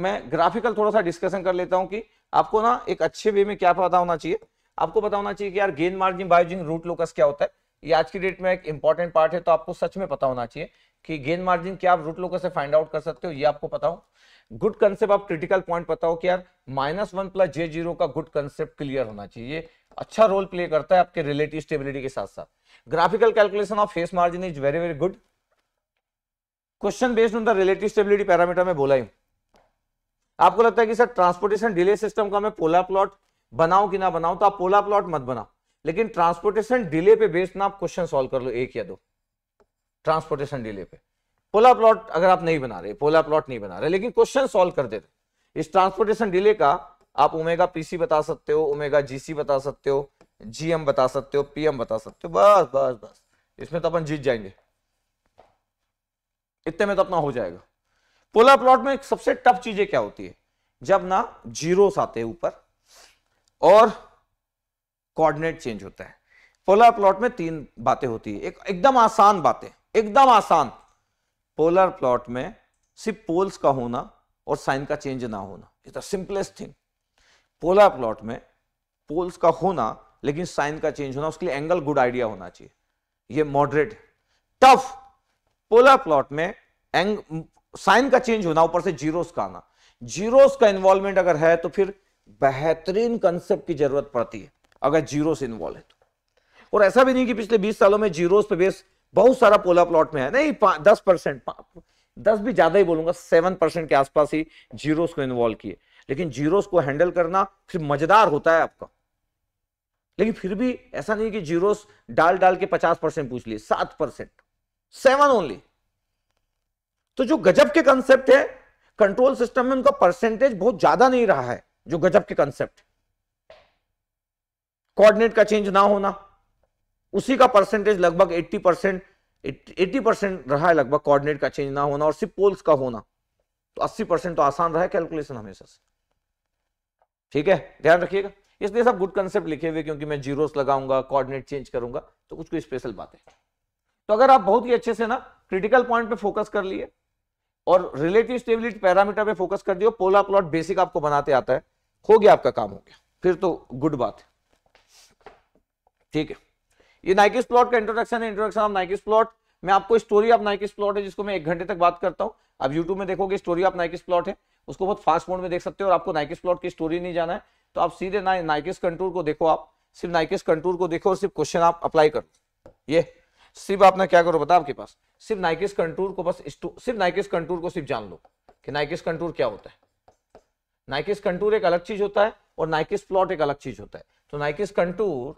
मैं ग्राफिकल थोड़ा सा डिस्कशन कर लेता हूं कि आपको ना एक अच्छे वे में क्या पता होना चाहिए आपको पता होना चाहिए कि यार gain margin by using root locus क्या होता है ये आज की डेट में एक इंपॉर्टेंट पार्ट है तो आपको सच में पता होना चाहिए कि गेन मार्जिन क्या आप रूट लोकस से फाइंड आउट कर सकते हो ये आपको पता हो गुड कंसेप्ट आप क्रिटिकल पॉइंट पता हो कि यार minus one plus J zero का गुड कंसेप्ट क्लियर होना चाहिए अच्छा रोल प्ले करता है आपके रिलेटिव स्टेबिलिटी के साथ साथ graphical calculation of phase margin is very very good question based on the relative stability parameter में बोला ही आपको लगता है कि सर ट्रांसपोर्टेशन डिले सिस्टम का मैं पोला प्लॉट बनाऊं कि ना बनाऊं तो आप पोला प्लॉट मत बनाओ लेकिन ट्रांसपोर्टेशन डिले पे बेस्ड ना आप क्वेश्चन सॉल्व कर लो एक या दो ट्रांसपोर्टेशन डिले पे पोला प्लॉट अगर आप नहीं बना रहे पोला प्लॉट नहीं बना रहे लेकिन क्वेश्चन सोल्व कर देते इस ट्रांसपोर्टेशन डिले का आप ओमेगा पीसी बता सकते हो ओमेगा जीसी बता सकते हो जीएम बता सकते हो पीएम बता सकते हो बस बस बस इसमें तो अपन जीत जाएंगे इतने में तो अपना हो जाएगा पोला प्लॉट में सबसे टफ चीजें क्या होती है जब ना जीरोस आते हैं ऊपर और कोऑर्डिनेट चेंज होता है पोला प्लॉट में तीन बातें होती है एक एकदम आसान बातें एकदम आसान पोलर प्लॉट में सिर्फ पोल्स का होना और साइन का चेंज ना होना is the simplest thing polar plot में पोल्स का होना लेकिन साइन का चेंज होना उसके लिए एंगल गुड आइडिया होना चाहिए ये मॉडरेट टफ पोलर प्लॉट में एंग साइन का चेंज होना ऊपर से जीरोस का आना जीरोस का इन्वॉल्वमेंट अगर है तो फिर बेहतरीन कंसेप्ट की जरूरत पड़ती है अगर जीरोस इन्वॉल्व है तो और ऐसा भी नहीं कि पिछले 20 सालों में जीरोस पे बेस बहुत सारा पोला प्लॉट में है नहीं दस परसेंट दस भी ज्यादा ही बोलूंगा सेवन परसेंट के आसपास ही जीरोस को इन्वॉल्व किए लेकिन जीरोस को हैंडल करना फिर मजेदार होता है आपका लेकिन फिर भी ऐसा नहीं कि जीरोस डाल डाल के पचास परसेंट पूछ लिए सात परसेंट सेवन ओनली तो जो गजब के कंसेप्ट है कंट्रोल सिस्टम में उनका परसेंटेज बहुत ज्यादा नहीं रहा है जो गजब के कंसेप्ट कोऑर्डिनेट का चेंज ना होना उसी का परसेंटेज लगभग 80 परसेंट एट्टी परसेंट रहा है लगभग कोऑर्डिनेट का चेंज ना होना और सिर्फ पोल्स का होना तो 80 परसेंट तो आसान रहा है कैलकुलेशन हमेशा से ठीक है ध्यान रखिएगा इसलिए सब गुड कंसेप्ट लिखे हुए क्योंकि मैं जीरोस लगाऊंगा कॉर्डिनेट चेंज करूंगा तो कुछ कोई स्पेशल बात है तो अगर आप बहुत ही अच्छे से ना क्रिटिकल पॉइंट पर फोकस कर लिए और रिलेटिव स्टेबिलिटी पैरामीटर पे फोकस कर दियो पोला प्लॉट बेसिक आपको बनाते आता है हो गया आपका काम हो गया फिर तो गुड बात है ठीक है ये नाइकिस प्लॉट का इंट्रोडक्शन है इंट्रोडक्शन ऑफ नाइकिस प्लॉट मैं आपको स्टोरी ऑफ नाइकिस प्लॉट है जिसको मैं एक घंटे तक बात करता हूँ आप यूट्यूब में देखोगे स्टोरी ऑफ नाइकिस प्लॉट है उसको बहुत फास्ट मोड में देख सकते हो और आपको नाइकिस प्लॉट की स्टोरी नहीं जाना है तो आप सीधे ना नाइकिस कंटूर को देखो आप सिर्फ नाइकिस कंटूर को देखो और सिर्फ क्वेश्चन आप अप्लाई करो ये सिर्फ आपने क्या करो बताओ आपके पास सिर्फ नाइकिस कंटूर को बस तो- सिर्फ नाइकिस कंटूर को सिर्फ जान लो कि नाइकिस कंटूर क्या होता है नाइकिस कंटूर एक अलग चीज होता है और नाइकिस प्लॉट एक अलग चीज होता है तो नाइकिस कंटूर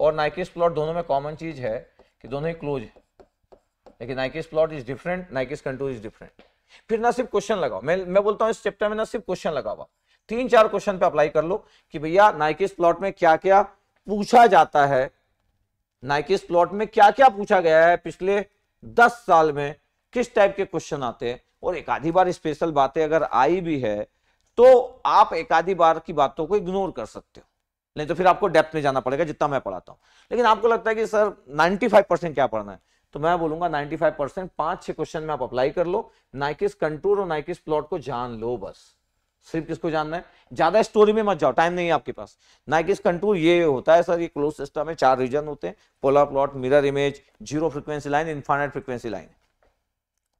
और नाइकिस प्लॉट दोनों में कॉमन चीज है कि दोनों ही क्लोज है लेकिन Nyquist plot is different Nyquist contour is different फिर ना सिर्फ क्वेश्चन लगाओ मैं मैं बोलता हूँ इस चैप्टर में ना सिर्फ क्वेश्चन लगाओ तीन चार क्वेश्चन पे अप्लाई कर लो कि भैया नाइकिस प्लॉट में क्या क्या पूछा जाता है नाइकिस प्लॉट में क्या क्या पूछा गया है पिछले दस साल में किस टाइप के क्वेश्चन आते हैं और एक आधी बार स्पेशल बातें अगर आई भी है तो आप एक आधी बार की बातों को इग्नोर कर सकते हो नहीं तो फिर आपको डेप्थ में जाना पड़ेगा जितना मैं पढ़ाता हूँ लेकिन आपको लगता है कि सर 95 परसेंट क्या पढ़ना है तो मैं बोलूंगा 95 परसेंट पांच छह क्वेश्चन में आप अप्लाई कर लो नाइकिस कंटूर और नाइकिस प्लॉट को जान लो बस सिर्फ किसको जानना है ज्यादा स्टोरी में मत जाओ टाइम नहीं है आपके पास नाइकिस कंटूर ये होता है सर ये क्लोज सिस्टम है चार रीजन होते हैं polar plot mirror image zero frequency line infinite frequency line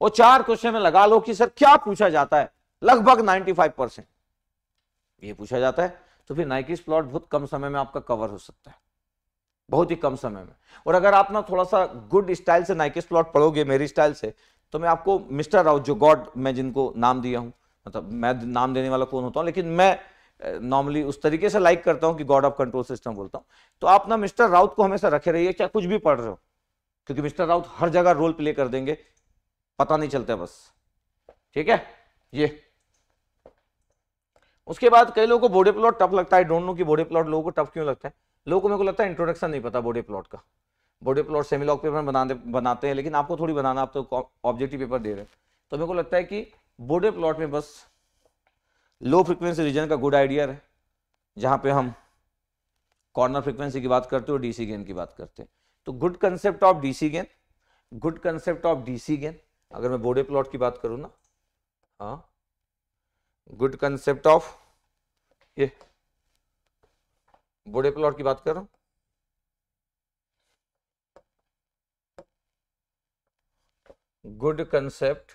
वो चार क्वेश्चन में लगा लो कि सर क्या पूछा जाता है लगभग नाइनटी ये पूछा जाता है तो फिर नाइकिस प्लॉट बहुत कम समय में आपका कवर हो सकता है बहुत ही कम समय में और अगर आप ना थोड़ा सा गुड स्टाइल से नाइकिस प्लॉट पढ़ोगे मेरी स्टाइल से तो मैं आपको मिस्टर राउत जो गॉड मैं जिनको नाम दिया हूं मतलब मैं नाम देने वाला कौन होता हूँ लेकिन मैं नॉर्मली उस तरीके से लाइक करता हूँ कि गॉड ऑफ कंट्रोल सिस्टम बोलता हूँ तो आप ना मिस्टर राउत को हमेशा रखे रहिए चाहे कुछ भी पढ़ रहे हो क्योंकि मिस्टर राउत हर जगह रोल प्ले कर देंगे पता नहीं चलता बस ठीक है ये उसके बाद कई लोगों को बोडे प्लॉट टफ लगता है डोंट नो कि बोडे प्लॉट लोगों को टफ क्यों लगता है लोगों को मेरे को लगता है इंट्रोडक्शन नहीं पता बोडे प्लॉट का बोडे प्लॉट लॉक पेपर बनाते बनाते हैं लेकिन आपको थोड़ी बनाना आप तो ऑब्जेक्टिव पेपर दे रहे हैं तो मेरे को लगता है कि बोडे प्लॉट में बस लो फ्रिक्वेंसी रीजन का गुड आइडिया है जहाँ पे हम कॉर्नर फ्रिक्वेंसी की बात करते हो सी गेन की बात करते हैं तो good concept of C gain good concept of C gain अगर मैं बोडे प्लॉट की बात करूँ ना हाँ गुड कंसेप्ट ऑफ ये बोडे प्लॉट की बात कर रहा हूं good concept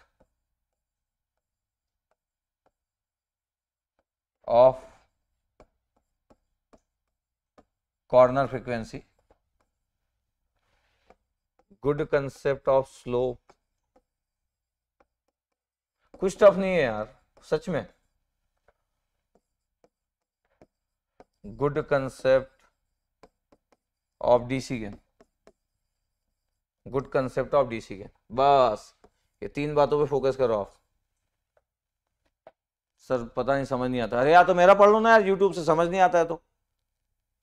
of corner frequency good concept of slope कुछ टफ नहीं है यार सच में good concept of DC gain good concept of DC के बस ये तीन बातों पे फोकस करो आप सर पता नहीं समझ नहीं आता अरे यार तो मेरा पढ़ लो ना यार यूट्यूब से समझ नहीं आता है तो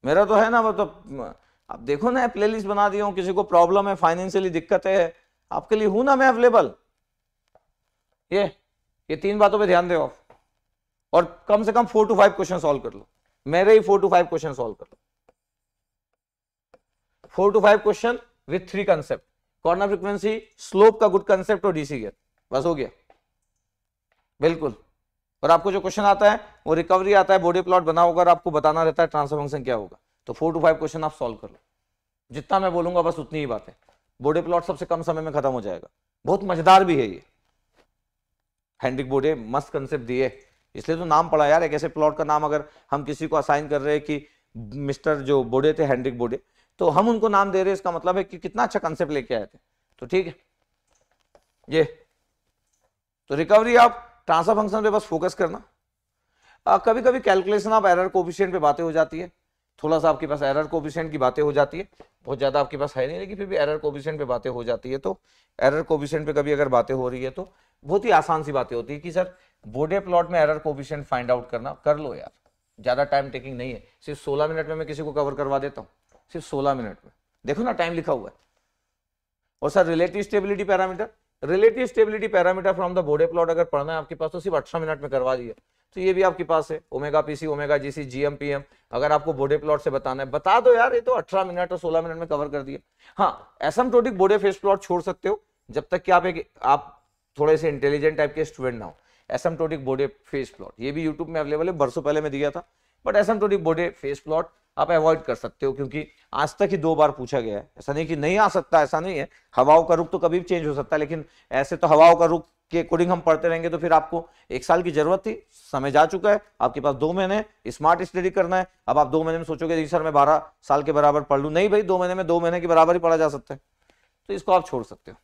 मेरा तो है ना मतलब आप देखो ना प्लेलिस्ट बना दिया हूँ किसी को प्रॉब्लम है फाइनेंशियली दिक्कत है आपके लिए हूं ना मैं अवेलेबल ये ये तीन बातों पे ध्यान दे और कम से कम four to five question solve कर लो मेरे ही four to five question solve कर लो four to five question with three concept corner frequency slope का गुड कंसेप्ट और डीसी गियर बस हो गया बिल्कुल और आपको जो क्वेश्चन आता है वो रिकवरी आता है बॉडी प्लॉट बना होगा और आपको बताना रहता है ट्रांसफर फंक्शन क्या होगा तो फोर टू फाइव क्वेश्चन आप सॉल्व कर लो जितना मैं बोलूंगा बस उतनी ही बात है बॉडी प्लॉट सबसे कम समय में खत्म हो जाएगा बहुत मजेदार भी है ये हैंड्रिक बोडे मस्त कंसेप्ट दिए इसलिए तो नाम पड़ा यार एक ऐसे प्लॉट का नाम अगर हम किसी को असाइन कर रहे हैं कि मिस्टर जो बोडे थे हैंड्रिक बोडे तो हम उनको नाम दे रहे हैं इसका मतलब है कि कितना अच्छा कंसेप्ट लेके आए थे तो ठीक है ये तो रिकवरी ऑफ ट्रांसफर फंक्शन पे बस फोकस करना आ, कभी कभी कैलकुलेशन आप एरर कोफिशियंट पे बातें हो जाती है थोड़ा सा आपके पास एरर कोफिशियंट की बातें हो जाती है बहुत ज़्यादा आपके पास है नहीं लेकिन फिर भी एरर कोफिशियंट पे बातें हो जाती है तो एरर कोफिशियंट पे कभी अगर बातें हो रही है तो बहुत ही आसान सी बातें होती है कि सर बोडे प्लॉट में एरर कोफिशिएंट फाइंड आउट करना कर लो यार ज़्यादा टाइम टेकिंग नहीं है सिर्फ सोलह मिनट में मैं किसी को कवर करवा देता हूँ सिर्फ सोलह मिनट में देखो ना टाइम लिखा हुआ है और sir relative stability parameter relative stability parameter from the Bode plot अगर पढ़ना है आपके पास तो सिर्फ अठारह मिनट में करवा दिया तो ये भी आपके पास है omega PC omega GC GMPM अगर आपको बोडे प्लॉट से बताना है बता दो यार ये तो 18 मिनट और 16 मिनट में कवर कर दिया हाँ टोटिक बोडे फेस प्लॉट छोड़ सकते हो जब तक कि आप एक आप थोड़े से इंटेलिजेंट टाइप के स्टूडेंट ना हो एसमटोटिक बोडे फेस प्लॉट ये भी यूट्यूब में अवेलेबल है बरसों पहले मैं दिया था but asymptotic Bode phase plot आप अवॉइड कर सकते हो क्योंकि आज तक ही दो बार पूछा गया है ऐसा नहीं कि नहीं आ सकता ऐसा नहीं है हवाओं का रुख तो कभी भी चेंज हो सकता है लेकिन ऐसे तो हवाओं का रुख के अकॉर्डिंग हम पढ़ते रहेंगे तो फिर आपको एक साल की जरूरत थी समय जा चुका है आपके पास दो महीने स्मार्ट स्टडी करना है अब आप दो महीने में सोचोगे जी सर मैं बारह साल के बराबर पढ़ लूँ नहीं भाई दो महीने में दो महीने के बराबर ही पढ़ा जा सकता है तो इसको आप छोड़ सकते हो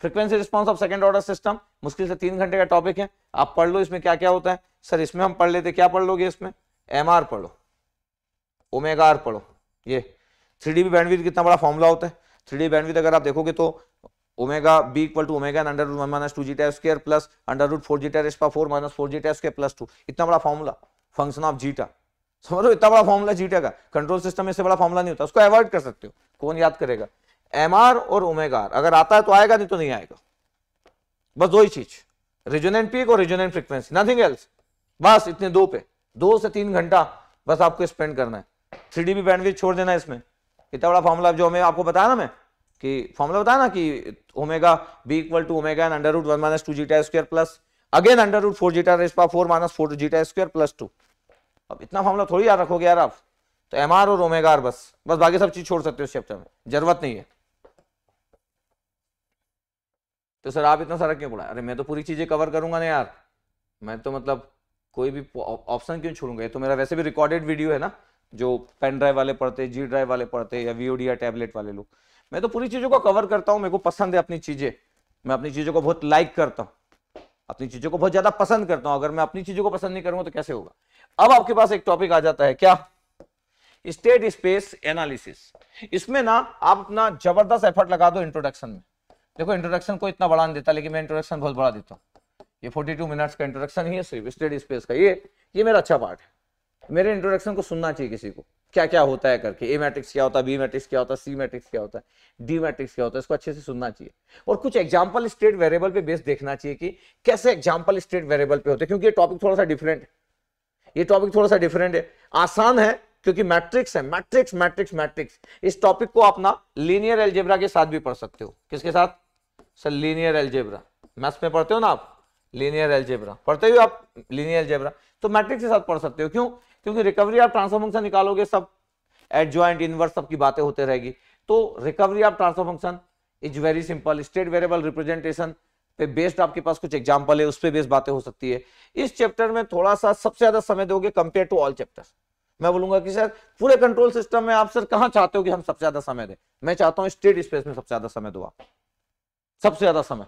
frequency response of second order system मुश्किल से तीन घंटे का टॉपिक है आप पढ़ लो इसमें क्या क्या होता है सर इसमें हम पढ़ लेते क्या पढ़ लोगे इसमें एम आर पढ़ो ओमेगा आर पढ़ो ये थ्री डी बैंडविथ कितना बड़ा फॉर्मूला होता है थ्री डी बैंडविथ अगर आप देखोगे तो omega B equal to omega under root one minus two zeta square plus under root four zeta four minus four zeta square plus two इतना बड़ा formula function of zeta समझो इतना बड़ा formula zeta का control system में इससे बड़ा formula नहीं होता उसको अवॉइड कर सकते हो कौन याद करेगा एम आर और ओमेगा अगर आता है तो आएगा नहीं तो नहीं आएगा बस दो ही चीज रिजोनेंट पीक और रिजोनेंट फ्रिक्वेंसी नथिंग एल्स बस इतने दो पे दो से तीन घंटा बस आपको स्पेंड करना है थ्री डी बी छोड़ देना है इसमें इतना बड़ा फॉर्मूला जो हमें आपको बताया ना मैं कि फॉर्मूला बताया ना कि omega B equal to omega and under root one minus two zeta square plus again under root four zeta रेस्पा four minus four zeta square plus two अब इतना फॉर्मूला थोड़ी याद रखोगे यार आप तो एम आर और ओमेगा बस बस बाकी सब चीज छोड़ सकते हो इस चैप्टर में जरूरत नहीं है तो सर आप इतना सारा क्यों बुलाए अरे मैं तो पूरी चीज़ें कवर करूंगा ना यार मैं तो मतलब कोई भी ऑप्शन क्यों छोड़ूंगा ये तो मेरा वैसे भी रिकॉर्डेड वीडियो है ना जो पेन ड्राइव वाले पढ़ते जी ड्राइव वाले पढ़ते या वी या टैबलेट वाले लोग मैं तो पूरी चीज़ों को कवर करता हूँ मेरे को पसंद है अपनी चीज़ें मैं अपनी चीज़ों को बहुत लाइक करता हूँ अपनी चीज़ों को बहुत ज़्यादा पसंद करता हूँ अगर मैं अपनी चीज़ों को पसंद नहीं करूंगा तो कैसे होगा अब आपके पास एक टॉपिक आ जाता है क्या स्टेट स्पेस एनालिसिस इसमें ना आप अपना जबरदस्त एफर्ट लगा दो इंट्रोडक्शन में देखो इंट्रोडक्शन को इतना बड़ा नहीं देता लेकिन मैं इंट्रोडक्शन बहुत बड़ा देता हूँ ये 42 मिनट्स का इंट्रोडक्शन ही है सिर्फ स्टेडी स्पेस का ये ये मेरा अच्छा पार्ट है मेरे इंट्रोडक्शन को सुनना चाहिए किसी को क्या क्या होता है करके ए मैट्रिक्स क्या होता है बी मैट्रिक्स क्या होता है सी मैट्रिक्स क्या होता है डी मैट्रिक्स क्या होता है इसको अच्छे से सुनना चाहिए और कुछ एग्जाम्पल स्टेट वेरिएबल पे बेस देखना चाहिए कि कैसे एग्जाम्पल स्टेट वेरिएबल पे होते हैं क्योंकि ये टॉपिक थोड़ा सा डिफरेंट है ये टॉपिक थोड़ा सा डिफरेंट है आसान है क्योंकि मैट्रिक्स है मैट्रिक्स मैट्रिक्स मैट्रिक्स इस टॉपिक को अपना लीनियर एल्जेब्रा के साथ भी पढ़ सकते हो किसके साथ सर लीनियर एलजेब्रा मैथ्स में पढ़ते हो ना आप लीनियर एल्जेब्रा पढ़ते हो आप लीनियर एलजेब्रा तो मैट्रिक्स के साथ पढ़ सकते हो क्यों क्योंकि रिकवरी आप ट्रांसफर फंक्शन निकालोगे सब एड ज्वाइंट इनवर्स सबकी बातें होते रहेगी तो रिकवरी आप transfer function is very simple state variable representation पे बेस्ड आपके पास कुछ एग्जाम्पल है उस पर बेस्ड बातें हो सकती है इस चैप्टर में थोड़ा सा सबसे ज्यादा समय दोगे कंपेयर टू ऑल चैप्टर मैं बोलूंगा कि सर पूरे कंट्रोल सिस्टम में आप सर कहां चाहते हो कि हम सबसे ज्यादा समय दें मैं चाहता हूँ स्टेट स्पेस में सबसे ज्यादा समय दो आप सबसे ज्यादा समय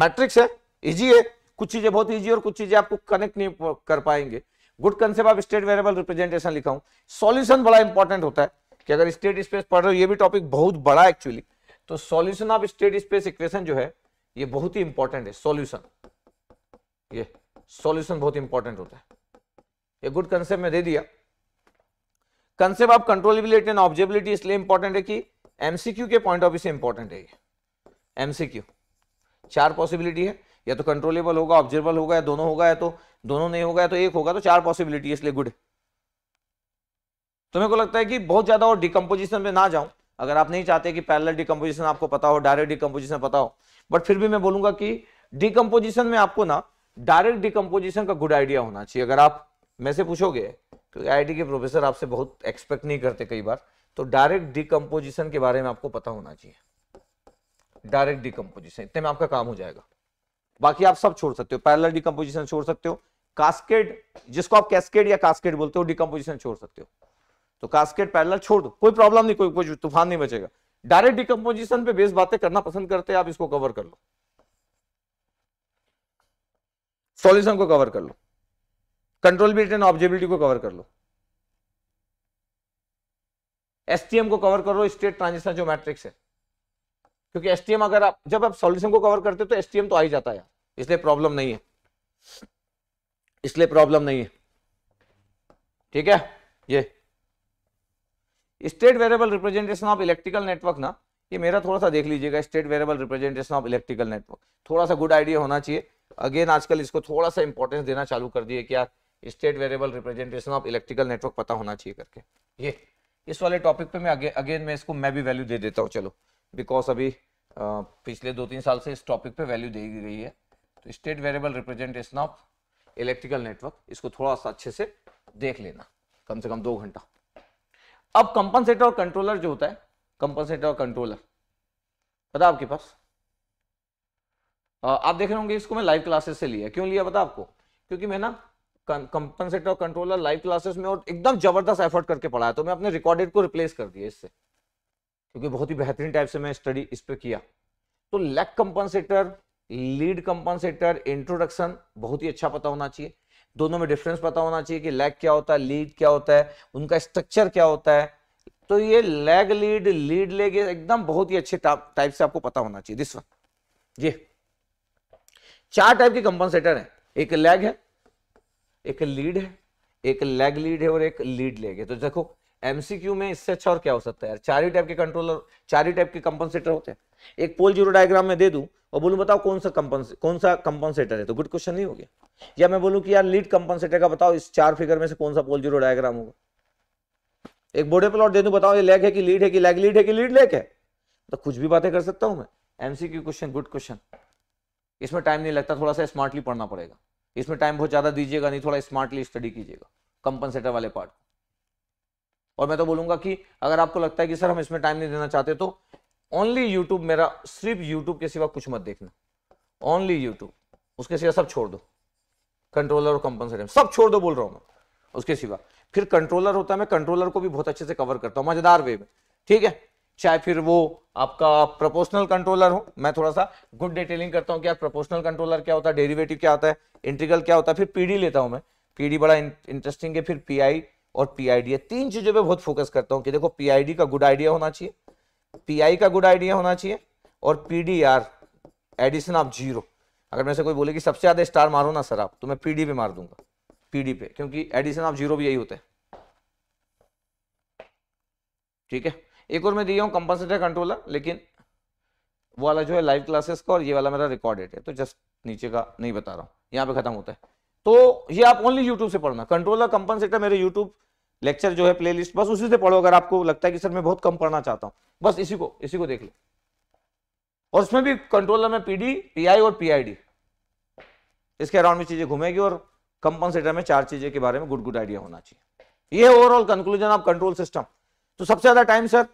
मैट्रिक्स है इजी है कुछ चीजें बहुत इजी और कुछ चीजें आपको कनेक्ट नहीं कर पाएंगे good concept of state variable representation लिखा हूं सॉल्यूशन बड़ा इंपॉर्टेंट होता है कि अगर स्टेट स्पेस पढ़ रहे हो ये भी टॉपिक बहुत बड़ा एक्चुअली तो solution of state space equation जो है ये बहुत ही इंपॉर्टेंट है सॉल्यूशन ये सॉल्यूशन बहुत इंपॉर्टेंट होता है ये गुड कंसेप्ट में दे दिया concept of controllability and observability इसलिए इंपॉर्टेंट है कि एमसीक्यू के पॉइंट ऑफ व्यू से इंपॉर्टेंट है एमसीक्यू चार पॉसिबिलिटी है या तो कंट्रोलेबल होगा ऑब्जर्वेबल होगा या दोनों होगा या तो दोनों नहीं होगा या तो एक होगा तो चार पॉसिबिलिटी इसलिए गुड तो मेरे को लगता है कि बहुत ज्यादा और डिकम्पोजिशन में ना जाऊं अगर आप नहीं चाहते कि पैरेलल डिकम्पोजिशन आपको पता हो डायरेक्ट डिकम्पोजिशन पता हो बट फिर भी मैं बोलूंगा कि डिकम्पोजिशन में आपको ना डायरेक्ट डिकम्पोजिशन का गुड आइडिया होना चाहिए अगर आप मैं से पूछोगे क्योंकि तो आई के प्रोफेसर आपसे बहुत एक्सपेक्ट नहीं करते कई बार तो डायरेक्ट डिकम्पोजिशन के बारे में आपको पता होना चाहिए डायरेक्ट डिकम्पोजिशन इतने में आपका काम हो जाएगा बाकी आप सब छोड़ सकते हो पैरल डिकम्पोजिशन छोड़ सकते हो कास्केड जिसको आप कैस्केड या कास्केड बोलते हो डिकम्पोजिशन छोड़ सकते हो तो कास्केड पैरल छोड़ दो कोई प्रॉब्लम नहीं कोई कोई तूफान नहीं बचेगा डायरेक्ट डिकम्पोजिशन पे बेस बातें करना पसंद करते हैं आप इसको कवर कर लो सॉल्यूशन को कवर कर लो कंट्रोलबिलिटी एंड ऑब्जेबिलिटी को कवर कर लो एसटीएम को कवर करो स्टेट ट्रांजिशन जो मैट्रिक्स है क्योंकि एसटीएम अगर आप जब आप सॉल्यूशन को कवर करते हो तो एसटीएम तो आ ही जाता है इसलिए प्रॉब्लम नहीं है इसलिए प्रॉब्लम नहीं है ठीक है ये state variable representation of electrical network ना ये मेरा थोड़ा सा देख लीजिएगा state variable representation of electrical network थोड़ा सा गुड आइडिया होना चाहिए अगेन आजकल इसको थोड़ा सा इंपॉर्टेंस देना चालू कर दिए कि यार state variable representation of electrical network पता होना चाहिए करके ये इस वाले टॉपिक पे मैं अगे, अगेन मैं इसको मैं भी वैल्यू दे देता हूँ चलो बिकॉज अभी आ, पिछले दो तीन साल से इस टॉपिक पे वैल्यू दे गई है तो state variable representation of electrical network इसको थोड़ा सा अच्छे से देख लेना कम से कम दो घंटा अब कंपनसेटर और कंट्रोलर जो होता है कंपनसेटर और कंट्रोलर पता आपके पास आ, आप देख रहे होंगे इसको मैं लाइव क्लासेस से लिया क्यों लिया बता आपको क्योंकि मैं ना कंपनसेटर कंट्रोलर लाइव क्लासेस में और एकदम जबरदस्त एफर्ट करके पढ़ाया तो मैं अपने रिकॉर्डेड को रिप्लेस कर दिया इससे क्योंकि बहुत ही बेहतरीन टाइप से मैं स्टडी इस पर किया तो lag compensator lead compensator introduction बहुत ही अच्छा पता होना चाहिए दोनों में डिफरेंस पता होना चाहिए कि लेग क्या होता है लीड क्या होता है उनका स्ट्रक्चर क्या होता है तो ये लेग लीड लीड लेग एकदम बहुत ही अच्छे टाइप से आपको पता होना चाहिए दिस वन ये चार टाइप के कंपनसेटर हैं एक लेग है एक लीड है एक लेग लीड है और एक लीड लेग है तो देखो एमसीक्यू में इससे अच्छा और क्या हो सकता है चार ही टाइप के कंट्रोलर चार ही टाइप के कंपनसेटर होते हैं एक पोल जीरो डायग्राम में दे दूं और बोलूं बताओ कौन सा कंपनसे कौन सा कंपनसेटर है तो गुड क्वेश्चन नहीं हो गया या मैं बोलूं कि यार लीड कंपनसेटर का बताओ इस चार फिगर में से कौन सा पोल जीरो डायग्राम होगा एक बोर्डे प्लॉट दे दूं बताओ ये लेग है कि लीड है कि लेग लीड है कि लीड लेग है तो कुछ भी बातें कर सकता हूं मैं एमसीक्यू क्वेश्चन गुड क्वेश्चन इसमें टाइम नहीं लगता थोड़ा सा स्मार्टली पढ़ना पड़ेगा इसमें टाइम बहुत ज़्यादा दीजिएगा नहीं थोड़ा स्मार्टली स्टडी कीजिएगा कंपनसेटर वाले पार्ट और मैं तो बोलूंगा कि अगर आपको लगता है कि सर हम इसमें टाइम नहीं देना चाहते तो ओनली यूट्यूब मेरा सिर्फ यूट्यूब के सिवा कुछ मत देखना ओनली यूट्यूब उसके सिवा सब छोड़ दो कंट्रोलर और कंपनसेटर सब छोड़ दो बोल रहा हूँ मैं उसके सिवा फिर कंट्रोलर होता है मैं कंट्रोलर को भी बहुत अच्छे से कवर करता हूँ मजेदार वे में ठीक है चाहे फिर वो आपका प्रोपोर्शनल कंट्रोलर हो मैं थोड़ा सा गुड डिटेलिंग करता हूँ कि यार प्रोपोर्शनल कंट्रोलर क्या होता है डेरिवेटिव क्या होता है इंटीग्रल क्या होता है फिर पीडी लेता हूँ मैं पीडी बड़ा इंटरेस्टिंग है फिर पीआई और पीआईडी तीन चीजों पे बहुत फोकस करता हूँ कि देखो पीआईडी का गुड आइडिया होना चाहिए पीआई का गुड आइडिया होना चाहिए और पीडीआर एडिशन ऑफ जीरो अगर मैं से कोई बोले कि सबसे ज्यादा स्टार मारो ना सर आप तो मैं पीडी पे मार दूंगा पीडी पे क्योंकि एडिशन ऑफ जीरो भी यही होता है ठीक है एक और मैं दिया हूँ कंपनसेटर कंट्रोलर लेकिन वो वाला जो है लाइव क्लासेस का और ये वाला मेरा रिकॉर्डेड है तो जस्ट नीचे का नहीं बता रहा हूँ यहाँ पे खत्म होता है तो ये आप ओनली यूट्यूब से पढ़ना कंट्रोलर कंपनसेटर मेरे यूट्यूब लेक्चर जो है प्ले बस उसी से पढ़ो अगर आपको लगता है कि सर मैं बहुत कम पढ़ना चाहता हूँ बस इसी को इसी को देख लो और उसमें भी कंट्रोलर में पीडी पीआई और पीआईडी इसके अराउंड में चीजें घूमेगी और कंपनसेटर में चार चीजें के बारे में गुड गुड आइडिया होना चाहिए ये overall conclusion of control system तो सबसे ज्यादा टाइम सर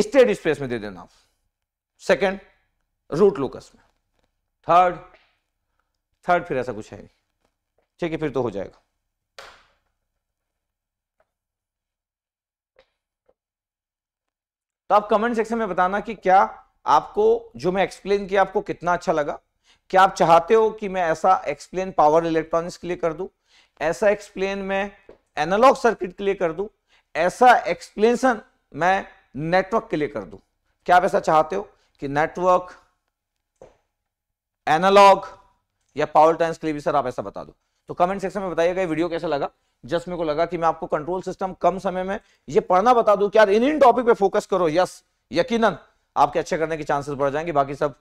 स्टेट स्पेस में दे देना सेकंड रूट लोकस में थर्ड थर्ड फिर ऐसा कुछ है नहीं ठीक है फिर तो हो जाएगा तो आप कमेंट सेक्शन में बताना कि क्या आपको जो मैं एक्सप्लेन किया आपको कितना अच्छा लगा क्या आप चाहते हो कि मैं ऐसा एक्सप्लेन पावर इलेक्ट्रॉनिक्स के लिए कर दूं ऐसा एक्सप्लेन मैं एनालॉग सर्किट के लिए कर दूं ऐसा एक्सप्लेनेशन मैं नेटवर्क के लिए कर दूं क्या आप ऐसा चाहते हो कि नेटवर्क एनालॉग या पावर टाइम्स के लिए भी सर आप ऐसा बता दो तो कमेंट सेक्शन में बताइएगा वीडियो कैसा लगा जस्ट मेरे को लगा कि मैं आपको कंट्रोल सिस्टम कम समय में ये पढ़ना बता दूं क्या इन इन टॉपिक पे फोकस करो यस यकीनन आपके अच्छे करने के चांसेस बढ़ जाएंगे बाकी सब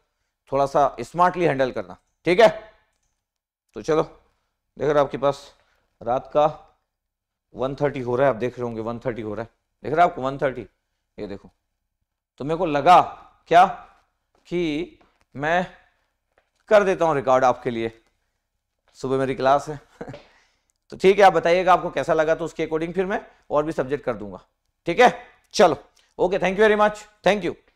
थोड़ा सा स्मार्टली हैंडल करना ठीक है तो चलो देख रहे आपके पास रात का 1:30 हो रहा है आप देख रहे होंगे 1:30 हो रहा है देख रहे आपको 1:30 ये देखो तो मेरे को लगा क्या कि मैं कर देता हूँ रिकॉर्ड आपके लिए सुबह मेरी क्लास है तो ठीक है आप बताइएगा आपको कैसा लगा तो उसके अकॉर्डिंग फिर मैं और भी सब्जेक्ट कर दूंगा ठीक है चलो okay thank you very much thank you